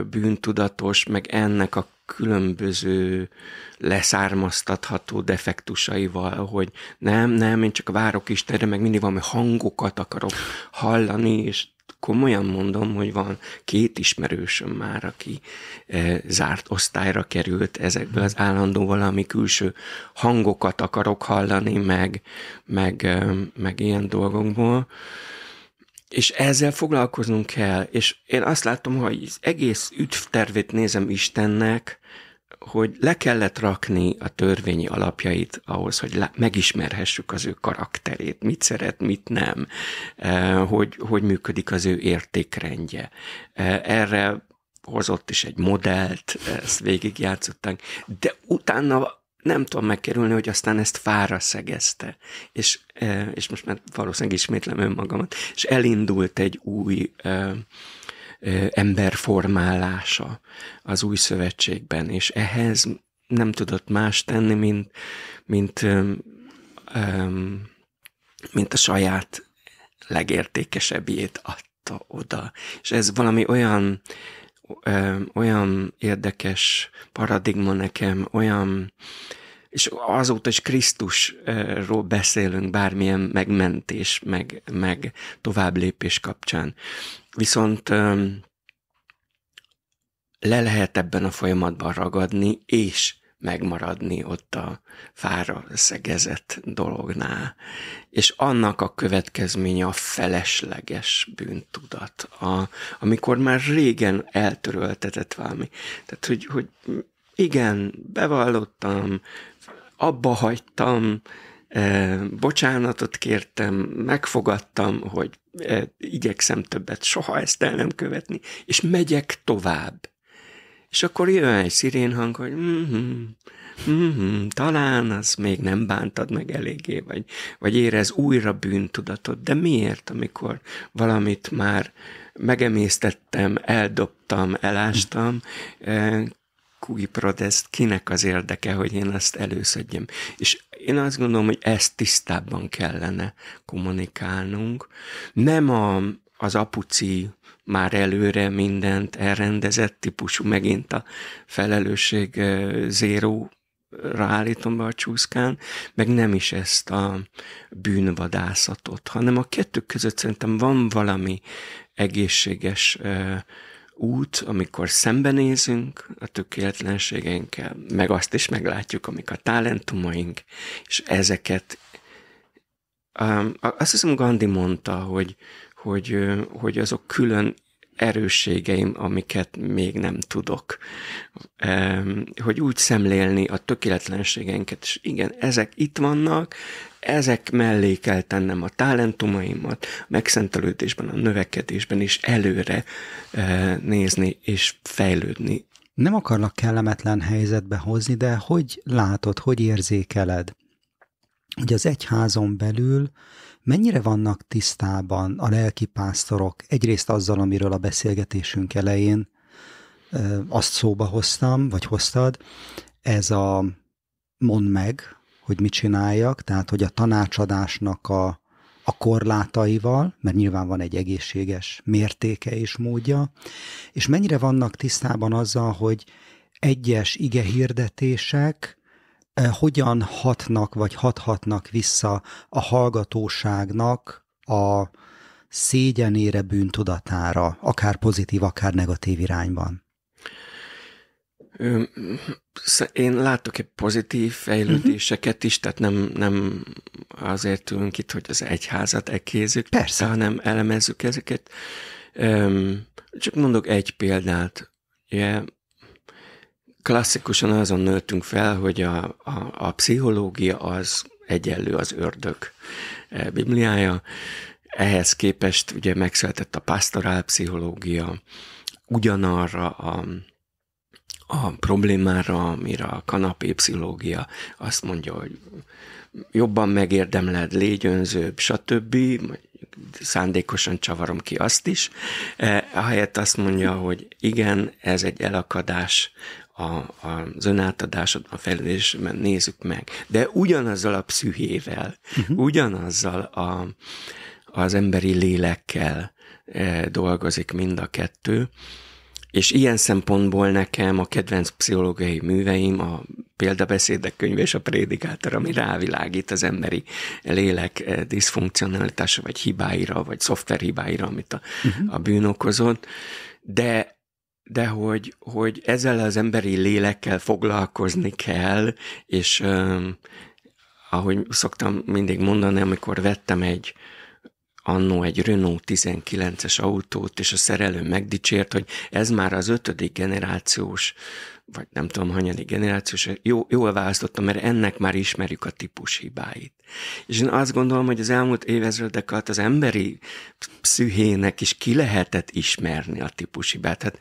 Speaker 2: bűntudatos, meg ennek a különböző leszármaztatható defektusaival, hogy nem, nem, én csak várok Istenre, meg mindig valami hangokat akarok hallani, és komolyan mondom, hogy van két ismerősöm már, aki e, zárt osztályra került ezekből az állandó valami külső hangokat akarok hallani, meg, meg, e, meg ilyen dolgokból. És ezzel foglalkoznunk kell. És én azt látom, hogy az egész ügytervét nézem Istennek, hogy le kellett rakni a törvényi alapjait ahhoz, hogy le, megismerhessük az ő karakterét, mit szeret, mit nem, e, hogy, hogy működik az ő értékrendje. E, erre hozott is egy modellt, e, ezt végigjátszották, de utána nem tudom megkerülni, hogy aztán ezt fára szegezte. És, és most már valószínűleg ismétlem önmagamat. És elindult egy új emberformálása az új szövetségben, és ehhez nem tudott más tenni, mint, mint, mint a saját legértékesebbjét adta oda. És ez valami olyan, olyan érdekes paradigma nekem, olyan és azóta is Krisztusról beszélünk bármilyen megmentés, meg, meg tovább lépés kapcsán. Viszont le lehet ebben a folyamatban ragadni, és megmaradni ott a fára szegezett dolognál. És annak a következménye a felesleges bűntudat, a, amikor már régen eltöröltetett valami. Tehát, hogy, hogy igen, bevallottam, abba hagytam, e, bocsánatot kértem, megfogadtam, hogy e, igyekszem többet soha ezt el nem követni, és megyek tovább. És akkor jön egy szirénhang, hogy mm-hmm, mm-hmm, talán az még nem bántad meg eléggé, vagy, vagy érez újra bűntudatot, de miért, amikor valamit már megemésztettem, eldobtam, elástam, e, cui protest, kinek az érdeke, hogy én ezt előszedjem. És én azt gondolom, hogy ezt tisztábban kellene kommunikálnunk. Nem a, az apuci már előre mindent elrendezett típusú, megint a felelősség zéró állítom be a csúszkán, meg nem is ezt a bűnvadászatot, hanem a kettő között szerintem van valami egészséges út, amikor szembenézünk a tökéletlenségeinkkel, meg azt is meglátjuk, amik a talentumaink, és ezeket um, azt hiszem Gandhi mondta, hogy, hogy, hogy azok külön erősségeim, amiket még nem tudok. Hogy úgy szemlélni a tökéletlenségeinket, és igen, ezek itt vannak, ezek mellé kell tennem a talentumaimat, a megszentelődésben, a növekedésben is előre e, nézni és fejlődni. Nem
Speaker 1: akarlak kellemetlen helyzetbe hozni, de hogy látod, hogy érzékeled? Hogy az egyházon belül Mennyire vannak tisztában a lelkipásztorok egyrészt azzal, amiről a beszélgetésünk elején azt szóba hoztam, vagy hoztad, ez a mondd meg, hogy mit csináljak, tehát hogy a tanácsadásnak a, a korlátaival, mert nyilván van egy egészséges mértéke és módja, és mennyire vannak tisztában azzal, hogy egyes ige hirdetések Eh, hogyan hatnak vagy hathatnak vissza a hallgatóságnak a szégyenére, bűntudatára, akár pozitív, akár negatív irányban?
Speaker 2: Én látok egy pozitív fejlődéseket is, tehát nem, nem azért ülünk itt, hogy az egyházat ekézzük, Persze. hanem elemezzük ezeket. Csak mondok egy példát. Yeah klasszikusan azon nőttünk fel, hogy a, a, a pszichológia az egyenlő az ördög eh, bibliája. Ehhez képest ugye megszületett a pastoral pszichológia, ugyanarra a, a problémára, amire a kanapé pszichológia azt mondja, hogy jobban megérdemled, légy önzőbb, stb. Szándékosan csavarom ki azt is. Eh, ahelyett azt mondja, hogy igen, ez egy elakadás a, az önátadásodban, a fejlődésben nézzük meg. De ugyanazzal a pszühével, uh-huh. Mhm. ugyanazzal a, az emberi lélekkel e, dolgozik mind a kettő, és ilyen szempontból nekem a kedvenc pszichológiai műveim a példabeszédek könyve és a prédikátor, ami rávilágít az emberi lélek e, diszfunkcionalitása, vagy hibáira, vagy szoftverhibáira, amit a, uh-huh. a bűn okozott. De de hogy, hogy ezzel az emberi lélekkel foglalkozni kell, és uh, ahogy szoktam mindig mondani, amikor vettem egy annó egy Renault 19-es autót, és a szerelő megdicsért, hogy ez már az ötödik generációs, vagy nem tudom, hanyadik generációs, jó, jól választottam, mert ennek már ismerjük a típus hibáit. És én azt gondolom, hogy az elmúlt évezredek alatt az emberi pszühének is ki lehetett ismerni a típus hibát. Hát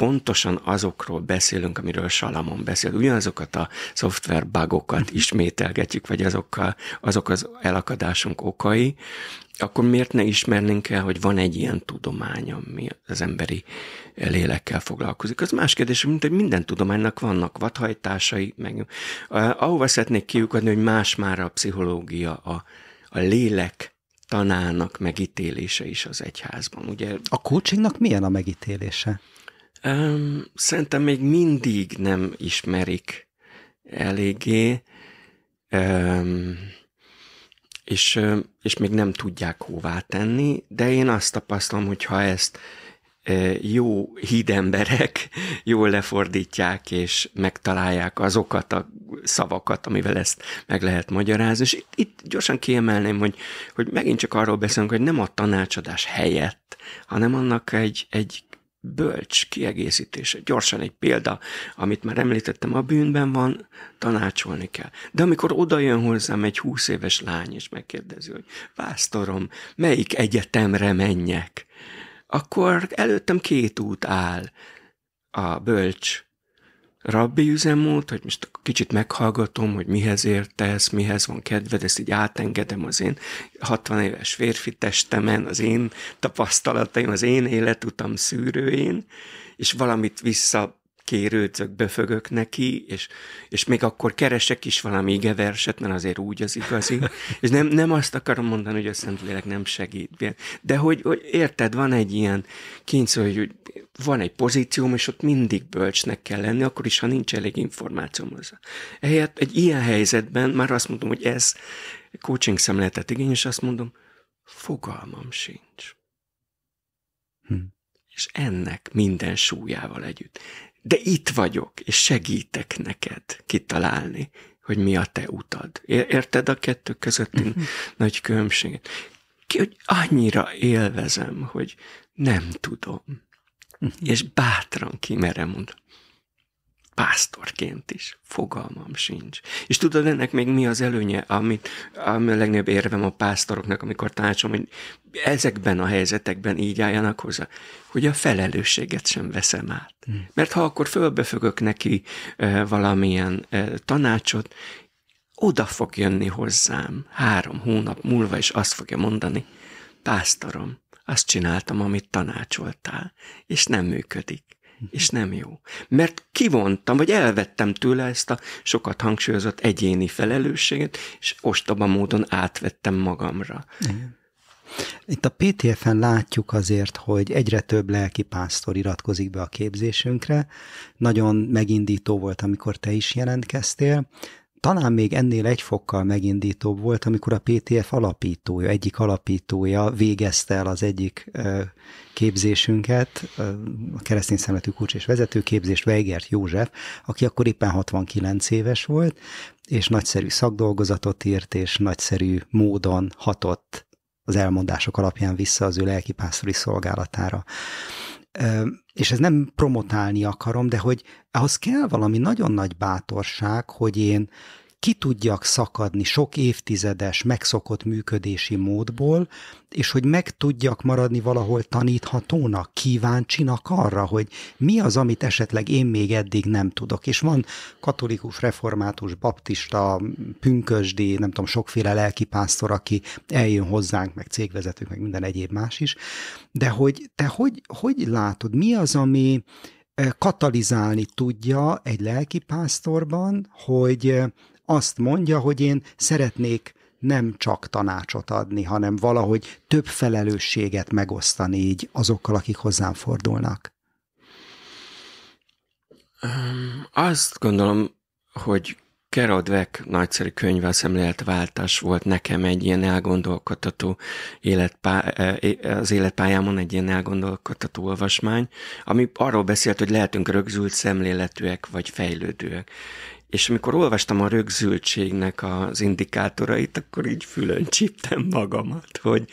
Speaker 2: pontosan azokról beszélünk, amiről Salamon beszél. Ugyanazokat a szoftver bugokat mhm. ismételgetjük, vagy azokkal, azok az elakadásunk okai, akkor miért ne ismernénk el, hogy van egy ilyen tudomány, ami az emberi lélekkel foglalkozik. Az más kérdés, mint hogy minden tudománynak vannak vadhajtásai, meg eh, ahova szeretnék kiukadni, hogy más már a pszichológia, a, a lélek tanának megítélése is az egyházban. Ugye? A coachingnak
Speaker 1: milyen a megítélése?
Speaker 2: Um, szerintem még mindig nem ismerik eléggé, um, és, és még nem tudják hová tenni, de én azt tapasztalom, hogy ha ezt jó hídemberek <laughs> jól lefordítják, és megtalálják azokat a szavakat, amivel ezt meg lehet magyarázni. És itt, itt gyorsan kiemelném, hogy, hogy megint csak arról beszélünk, hogy nem a tanácsadás helyett, hanem annak egy, egy bölcs kiegészítése. Gyorsan egy példa, amit már említettem, a bűnben van, tanácsolni kell. De amikor oda jön hozzám egy húsz éves lány, és megkérdezi, hogy pásztorom, melyik egyetemre menjek? Akkor előttem két út áll. A bölcs rabbi üzemmód, hogy most kicsit meghallgatom, hogy mihez értesz, mihez van kedved, ezt így átengedem az én 60 éves férfi testemen, az én tapasztalataim, az én életutam szűrőjén, és valamit vissza kérőcök, befögök neki, és, és még akkor keresek is valami igeverset, mert azért úgy az igazi. <laughs> és nem, nem azt akarom mondani, hogy a Szentlélek nem segít. De hogy, hogy érted, van egy ilyen kényszer, hogy van egy pozícióm, és ott mindig bölcsnek kell lenni, akkor is, ha nincs elég információm hozzá. Ehelyett egy ilyen helyzetben már azt mondom, hogy ez coaching szemléletet igény, és azt mondom, fogalmam sincs. Hm és ennek minden súlyával együtt de itt vagyok, és segítek neked kitalálni, hogy mi a te utad. Érted a kettő közötti uh-huh. nagy különbséget? Ki, hogy annyira élvezem, hogy nem tudom. Uh-huh. És bátran kimerem mondani pásztorként is. Fogalmam sincs. És tudod, ennek még mi az előnye, amit, ami a legnagyobb érvem a pásztoroknak, amikor tanácsom, hogy ezekben a helyzetekben így álljanak hozzá, hogy a felelősséget sem veszem át. Hmm. Mert ha akkor fölbefögök neki e, valamilyen e, tanácsot, oda fog jönni hozzám három hónap múlva, és azt fogja mondani, pásztorom, azt csináltam, amit tanácsoltál, és nem működik és nem jó. Mert kivontam, vagy elvettem tőle ezt a sokat hangsúlyozott egyéni felelősséget, és ostoba módon átvettem magamra.
Speaker 1: Igen. Itt a PTF-en látjuk azért, hogy egyre több lelki pásztor iratkozik be a képzésünkre. Nagyon megindító volt, amikor te is jelentkeztél talán még ennél egy fokkal megindítóbb volt, amikor a PTF alapítója, egyik alapítója végezte el az egyik képzésünket, a keresztény szemletű kulcs és vezetőképzést, Weigert József, aki akkor éppen 69 éves volt, és nagyszerű szakdolgozatot írt, és nagyszerű módon hatott az elmondások alapján vissza az ő lelkipásztori szolgálatára és ez nem promotálni akarom, de hogy ahhoz kell valami nagyon nagy bátorság, hogy én ki tudjak szakadni sok évtizedes megszokott működési módból, és hogy meg tudjak maradni valahol taníthatónak, kíváncsinak arra, hogy mi az, amit esetleg én még eddig nem tudok. És van katolikus, református, baptista, pünkösdi, nem tudom, sokféle lelkipásztor, aki eljön hozzánk, meg cégvezetők, meg minden egyéb más is. De hogy te hogy, hogy látod, mi az, ami eh, katalizálni tudja egy lelkipásztorban, hogy eh, azt mondja, hogy én szeretnék nem csak tanácsot adni, hanem valahogy több felelősséget megosztani így azokkal, akik hozzám fordulnak?
Speaker 2: azt gondolom, hogy Kerodvek nagyszerű könyve a szemlélet váltás volt nekem egy ilyen elgondolkodható életpá, e, e, az életpályámon egy ilyen elgondolkodható olvasmány, ami arról beszélt, hogy lehetünk rögzült szemléletűek vagy fejlődőek és amikor olvastam a rögzültségnek az indikátorait, akkor így fülön csíptem magamat, hogy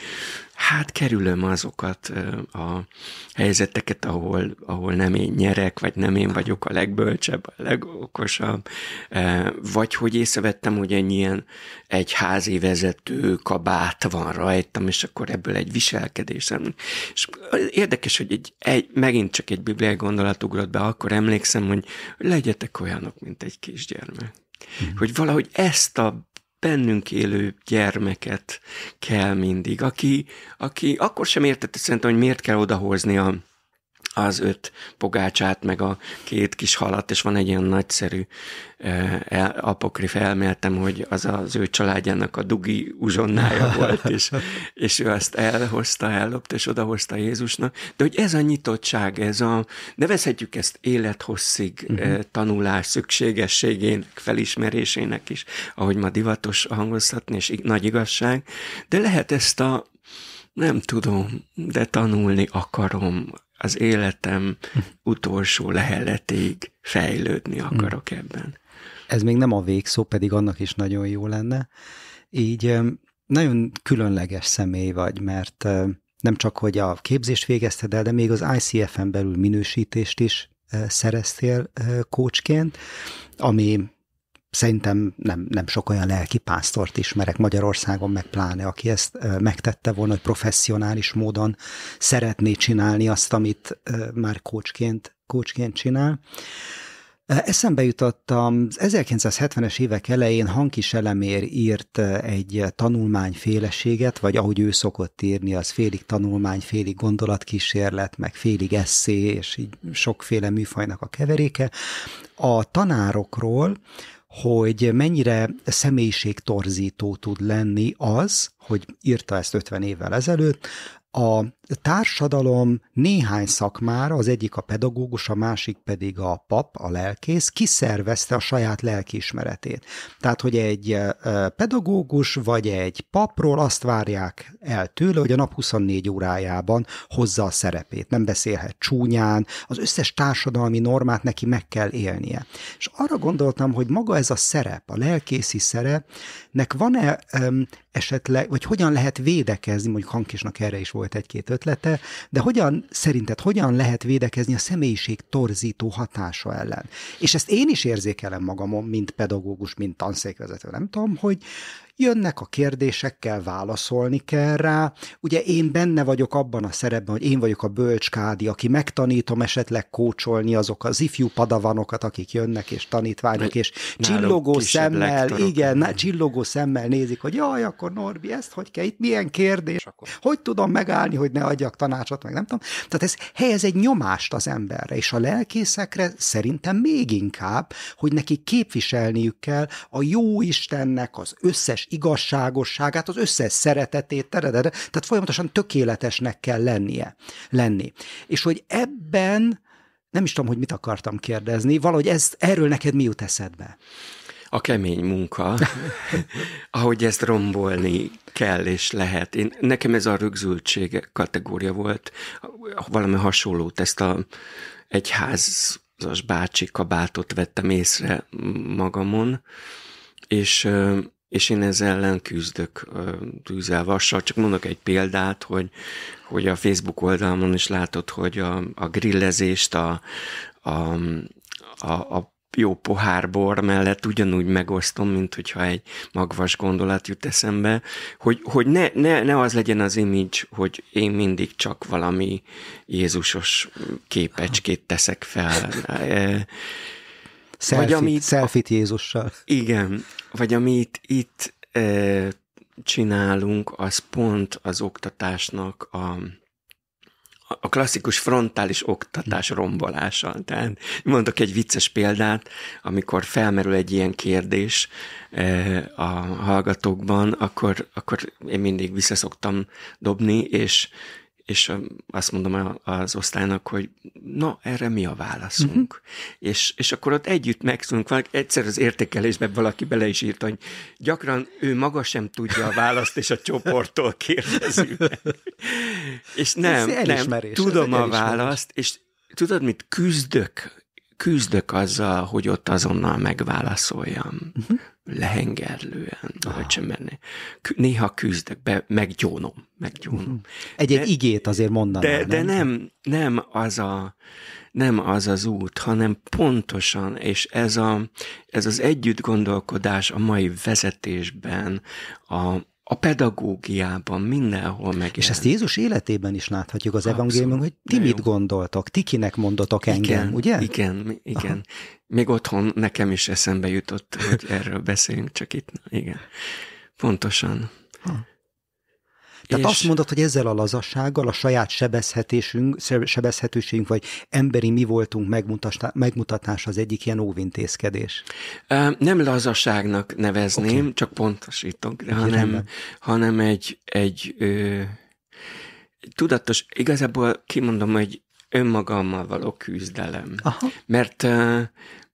Speaker 2: hát kerülöm azokat a helyzeteket, ahol, ahol nem én nyerek, vagy nem én vagyok a legbölcsebb, a legokosabb, vagy hogy észrevettem, hogy egy ilyen egy házi vezető kabát van rajtam, és akkor ebből egy viselkedésem. És érdekes, hogy egy, egy, megint csak egy bibliai gondolat ugrott be, akkor emlékszem, hogy legyetek olyanok, mint egy kisgyermek. Mm. Hogy valahogy ezt a bennünk élő gyermeket kell mindig, aki, aki akkor sem értette szerintem, hogy miért kell odahozni a, az öt pogácsát, meg a két kis halat, és van egy ilyen nagyszerű e, el, apokrif elméltem, hogy az az ő családjának a dugi uzsonnája volt, és, <laughs> és ő azt elhozta, ellopta, és odahozta Jézusnak. De hogy ez a nyitottság, ez a, nevezhetjük ezt élethosszig uh-huh. tanulás szükségességének, felismerésének is, ahogy ma divatos hangozhatni, és nagy igazság, de lehet ezt a nem tudom, de tanulni akarom
Speaker 1: az életem utolsó leheletéig fejlődni hmm. akarok ebben. Ez még nem a végszó, pedig annak is nagyon jó lenne. Így nagyon különleges személy vagy, mert nem csak, hogy a képzést végezted el, de még az ICF-en belül minősítést is szereztél kócsként, ami Szerintem nem, nem sok olyan lelki pásztort ismerek Magyarországon, meg pláne, aki ezt megtette volna, hogy professzionális módon szeretné csinálni azt, amit már kócsként, kócsként csinál. Eszembe jutottam az 1970-es évek elején Hankis Elemér írt egy tanulmányféleséget, vagy ahogy ő szokott írni, az félig tanulmány, félig gondolatkísérlet, meg félig eszé, és így sokféle műfajnak a keveréke, a tanárokról, hogy mennyire személyiségtorzító tud lenni az, hogy írta ezt 50 évvel ezelőtt, a társadalom néhány szakmára, az egyik a pedagógus, a másik pedig a pap, a lelkész, kiszervezte a saját lelkiismeretét. Tehát, hogy egy pedagógus vagy egy papról azt várják el tőle, hogy a nap 24 órájában hozza a szerepét. Nem beszélhet csúnyán, az összes társadalmi normát neki meg kell élnie. És arra gondoltam, hogy maga ez a szerep, a lelkészi szerepnek van-e esetleg, vagy hogyan lehet védekezni, mondjuk Hankisnak erre is volt egy-két ötlete, de hogyan szerinted, hogyan lehet védekezni a személyiség torzító hatása ellen? És ezt én is érzékelem magamon, mint pedagógus, mint tanszékvezető, nem tudom, hogy jönnek a kérdésekkel, válaszolni kell rá. Ugye én benne vagyok abban a szerepben, hogy én vagyok a bölcskádi, aki megtanítom esetleg kócsolni azok az ifjú padavanokat, akik jönnek és tanítványok, és csillogó szemmel, lektorok. igen, ná, csillogó szemmel nézik, hogy jaj, akkor Norbi, ezt hogy kell, itt milyen kérdés, hogy tudom megállni, hogy ne adjak tanácsot, meg nem tudom. Tehát ez helyez egy nyomást az emberre, és a lelkészekre szerintem még inkább, hogy neki képviselniük kell a jó Istennek, az összes igazságosságát, az összes szeretetét, teredede, tehát folyamatosan tökéletesnek kell lennie, lenni. És hogy ebben, nem is tudom, hogy mit akartam kérdezni, valahogy ez, erről neked mi jut eszedbe?
Speaker 2: a kemény munka, <laughs> ahogy ezt rombolni kell és lehet. Én, nekem ez a rögzültség kategória volt, valami hasonlót, ezt a egyházas bácsi kabátot vettem észre magamon, és és én ezzel ellen küzdök tűzzel, vassal. Csak mondok egy példát, hogy, hogy a Facebook oldalamon is látod, hogy a, a grillezést, a, a, a, a jó pohár bor mellett ugyanúgy megosztom, mint hogyha egy magvas gondolat jut eszembe, hogy, hogy ne, ne, ne az legyen az image, hogy én mindig csak valami Jézusos képecskét teszek fel. <laughs> Selfit, vagy amit, selfit Jézussal. Igen, vagy amit itt e, csinálunk, az pont az oktatásnak a, a klasszikus frontális oktatás rombolása. Tehát mondok egy vicces példát, amikor felmerül egy ilyen kérdés a hallgatókban, akkor, akkor én mindig visszaszoktam dobni, és, és azt mondom az osztálynak, hogy na, erre mi a válaszunk? Uh-huh. És, és akkor ott együtt megszólunk, egyszer az értékelésben valaki bele is írt, hogy gyakran ő maga sem tudja a választ, és a csoporttól kérdezi És nem, nem, tudom a választ, és tudod mit, küzdök, küzdök azzal, hogy ott azonnal megválaszoljam. Uh-huh lehengerlően, hogy sem menni. Néha küzdök, be, meggyónom,
Speaker 1: meggyónom. Mhm. Egy-egy de, igét azért mondanám. de, nem? De
Speaker 2: nem, nem az a, nem az az út, hanem pontosan, és ez, a, ez az együtt gondolkodás a mai vezetésben, a, a pedagógiában, mindenhol meg.
Speaker 1: És ezt Jézus életében is láthatjuk az Abszolút. evangéliumon, hogy ti mit gondoltak, ti kinek mondotok igen, engem, ugye? Igen, igen. Aha. Még otthon nekem is
Speaker 2: eszembe jutott, hogy erről beszélünk, csak itt, igen. Pontosan.
Speaker 1: Aha. Tehát és... azt mondod, hogy ezzel a lazassággal a saját sebezhetésünk, sebezhetőségünk, vagy emberi mi voltunk megmutatás az egyik ilyen óvintézkedés.
Speaker 2: Nem lazaságnak nevezném, okay. csak pontosítok, hanem, hanem egy, egy ö, tudatos, igazából kimondom, hogy önmagammal való küzdelem. Aha. Mert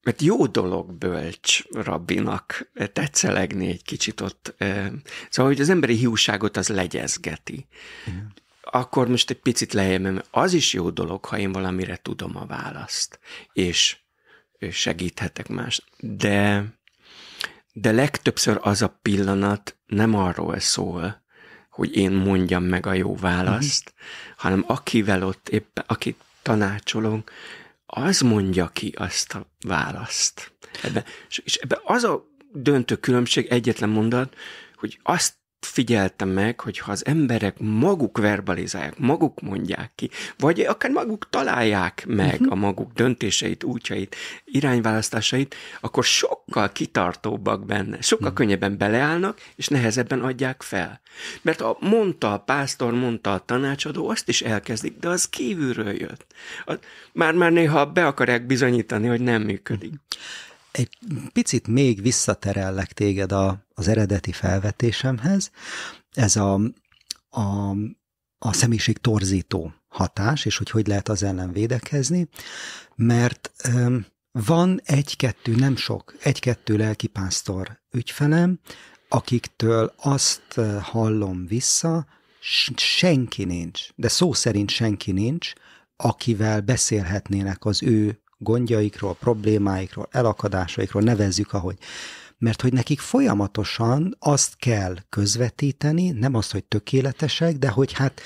Speaker 2: mert jó dolog bölcs rabbinak eh, tetszelegni egy kicsit ott. Eh, szóval, hogy az emberi hiúságot az legyezgeti. Igen. Akkor most egy picit mert az is jó dolog, ha én valamire tudom a választ, és segíthetek más. De, de legtöbbször az a pillanat nem arról szól, hogy én mondjam meg a jó választ, mm-hmm. hanem akivel ott éppen, akit tanácsolunk, az mondja ki azt a választ. Ebbe, és ebben az a döntő különbség, egyetlen mondat, hogy azt figyeltem meg, hogy ha az emberek maguk verbalizálják, maguk mondják ki, vagy akár maguk találják meg uh-huh. a maguk döntéseit, útjait, irányválasztásait, akkor sokkal kitartóbbak benne, sokkal uh-huh. könnyebben beleállnak, és nehezebben adják fel. Mert a mondta a pásztor, mondta a tanácsadó, azt is elkezdik, de az kívülről jött. Már-már néha be akarják bizonyítani, hogy nem működik. Uh-huh
Speaker 1: egy picit még visszaterellek téged a, az eredeti felvetésemhez. Ez a, a, a személyiség torzító hatás, és hogy hogy lehet az ellen védekezni, mert um, van egy-kettő, nem sok, egy-kettő lelkipásztor ügyfelem, akiktől azt hallom vissza, senki nincs, de szó szerint senki nincs, akivel beszélhetnének az ő gondjaikról, problémáikról, elakadásaikról, nevezzük, ahogy. Mert hogy nekik folyamatosan azt kell közvetíteni, nem azt, hogy tökéletesek, de hogy hát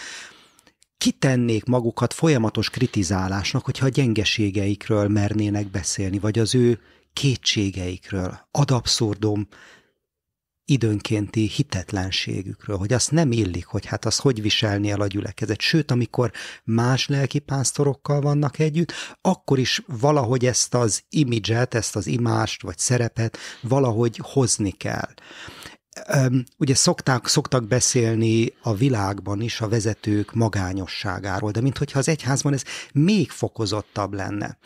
Speaker 1: kitennék magukat folyamatos kritizálásnak, hogyha a gyengeségeikről mernének beszélni, vagy az ő kétségeikről, ad abszurdum időnkénti hitetlenségükről, hogy azt nem illik, hogy hát az hogy viselni el a gyülekezet. Sőt, amikor más lelki pásztorokkal vannak együtt, akkor is valahogy ezt az imidzset, ezt az imást vagy szerepet valahogy hozni kell. Ugye szokták, szoktak beszélni a világban is a vezetők magányosságáról, de minthogyha az egyházban ez még fokozottabb lenne.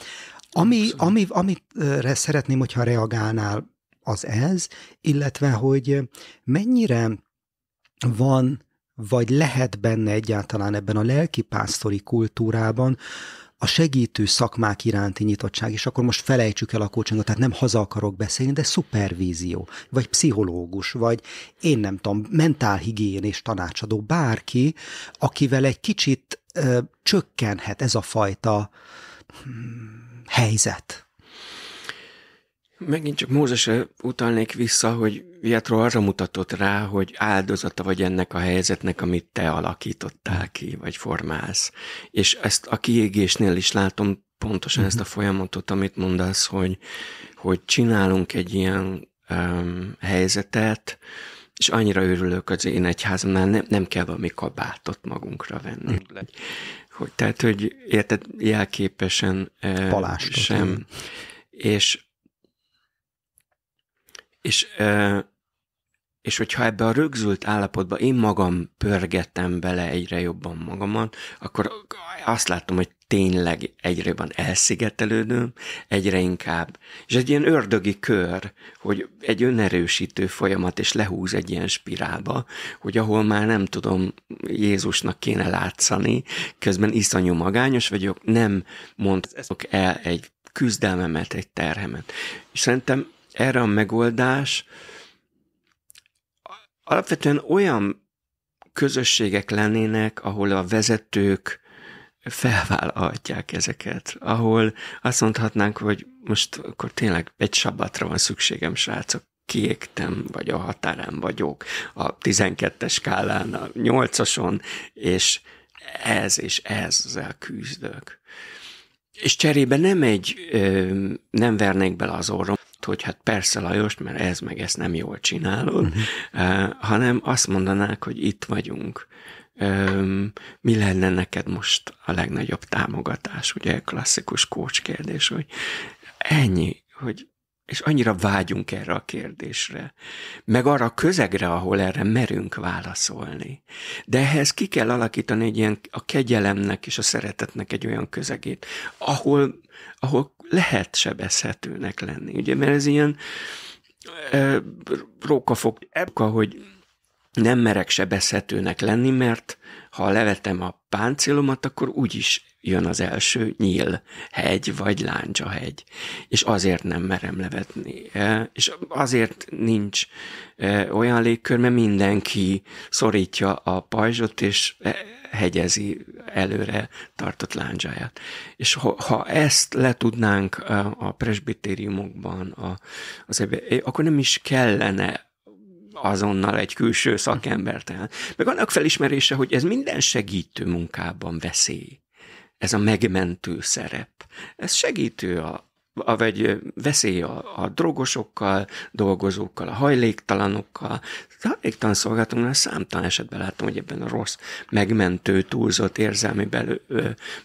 Speaker 1: Ami, ami, amire szeretném, hogyha reagálnál, az ez, illetve hogy mennyire van, vagy lehet benne egyáltalán ebben a lelkipásztori kultúrában a segítő szakmák iránti nyitottság, és akkor most felejtsük el a coachingot, tehát nem haza akarok beszélni, de szupervízió, vagy pszichológus, vagy én nem tudom, mentálhigiénés tanácsadó, bárki, akivel egy kicsit ö, csökkenhet ez a fajta hm, helyzet. Megint csak
Speaker 2: Mózes utalnék vissza, hogy Jetro arra mutatott rá, hogy áldozata vagy ennek a helyzetnek, amit te alakítottál ki, vagy formálsz. És ezt a kiégésnél is látom pontosan mm-hmm. ezt a mhm. folyamatot, amit mondasz, hogy, hogy csinálunk egy ilyen um, helyzetet, és annyira örülök az én egyházamnál, nem, nem kell valami kabátot magunkra venni. Mm. Hogy, tehát, hogy érted, jelképesen Palástot, sem. Nem. És és, és hogyha ebbe a rögzült állapotba én magam pörgetem bele egyre jobban magamon, akkor azt látom, hogy tényleg egyre jobban elszigetelődöm, egyre inkább. És egy ilyen ördögi kör, hogy egy önerősítő folyamat, és lehúz egy ilyen spirálba, hogy ahol már nem tudom, Jézusnak kéne látszani, közben iszonyú magányos vagyok, nem mondok el egy küzdelmemet, egy terhemet. És szerintem erre a megoldás alapvetően olyan közösségek lennének, ahol a vezetők felvállalhatják ezeket, ahol azt mondhatnánk, hogy most akkor tényleg egy sabatra van szükségem, srácok, kiégtem, vagy a határán vagyok, a 12-es skálán, a 8-ason, és ez és ezzel küzdök. És cserébe nem egy, ö, nem vernék bele az orrom, azt, hogy hát persze Lajost, mert ez meg ezt nem jól csinálod, uh-huh. hanem azt mondanák, hogy itt vagyunk. Mi lenne neked most a legnagyobb támogatás? Ugye klasszikus kócs kérdés, hogy ennyi, hogy és annyira vágyunk erre a kérdésre, meg arra a közegre, ahol erre merünk válaszolni. De ehhez ki kell alakítani egy ilyen, a kegyelemnek és a szeretetnek egy olyan közegét, ahol, ahol lehet sebezhetőnek lenni, ugye, mert ez ilyen e, ebka, hogy nem merek sebezhetőnek lenni, mert ha levetem a páncélomat, akkor úgyis jön az első nyíl hegy vagy láncsa hegy, és azért nem merem levetni. E, és azért nincs e, olyan légkör, mert mindenki szorítja a pajzsot, és e, hegyezi előre tartott lándzsáját. És ha, ha ezt le tudnánk a presbitériumokban, a, az ebbe, akkor nem is kellene azonnal egy külső szakembert el. Meg annak felismerése, hogy ez minden segítő munkában veszély. Ez a megmentő szerep. Ez segítő a, vagy veszély a, a drogosokkal, dolgozókkal, a hajléktalanokkal. Hajléktalan szolgálatomnál számtalan esetben láttam, hogy ebben a rossz, megmentő, túlzott érzelmi belő,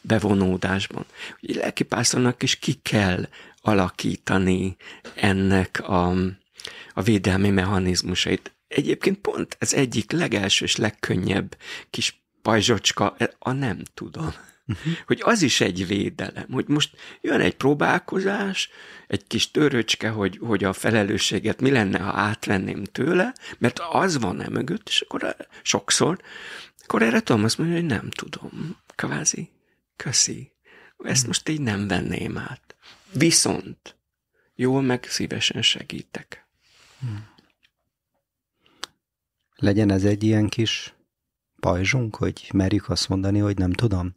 Speaker 2: bevonódásban. Ugye lelkipásztornak is ki kell alakítani ennek a, a védelmi mechanizmusait. Egyébként pont ez egyik legelső és legkönnyebb kis pajzsocska, e, a nem tudom. Uh-huh. Hogy az is egy védelem, hogy most jön egy próbálkozás, egy kis töröcske, hogy, hogy a felelősséget mi lenne, ha átvenném tőle, mert az van e mögött, és akkor eh, sokszor, akkor erre tudom azt mondani, hogy nem tudom, kvázi, köszi, ezt uh-huh. most így nem venném át. Viszont jól meg szívesen
Speaker 1: segítek. Legyen ez egy ilyen kis pajzsunk, hogy merjük azt mondani, hogy nem tudom?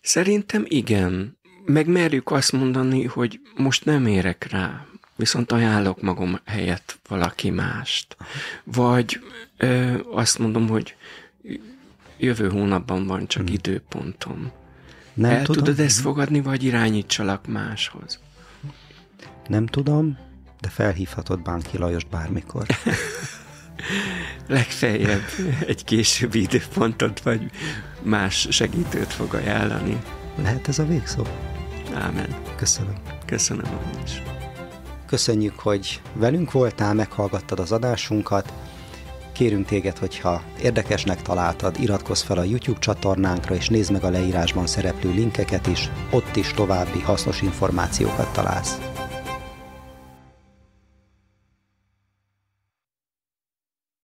Speaker 1: Szerintem
Speaker 2: igen. Meg merjük azt mondani, hogy most nem érek rá, viszont ajánlok magam helyett valaki mást. Vagy ö, azt mondom, hogy jövő hónapban van csak hmm. időpontom. Nem El tudom. tudod ezt fogadni, vagy irányítsalak máshoz?
Speaker 1: Nem tudom, de felhívhatod Bánki Lajost bármikor. <laughs>
Speaker 2: legfeljebb egy későbbi időpontot vagy más segítőt fog ajánlani.
Speaker 1: Lehet ez a végszó? Ámen. Köszönöm. Köszönöm én is. Köszönjük, hogy velünk voltál, meghallgattad az adásunkat. Kérünk téged, hogyha érdekesnek találtad, iratkozz fel a YouTube csatornánkra, és nézd meg a leírásban szereplő linkeket is, ott is további hasznos információkat találsz.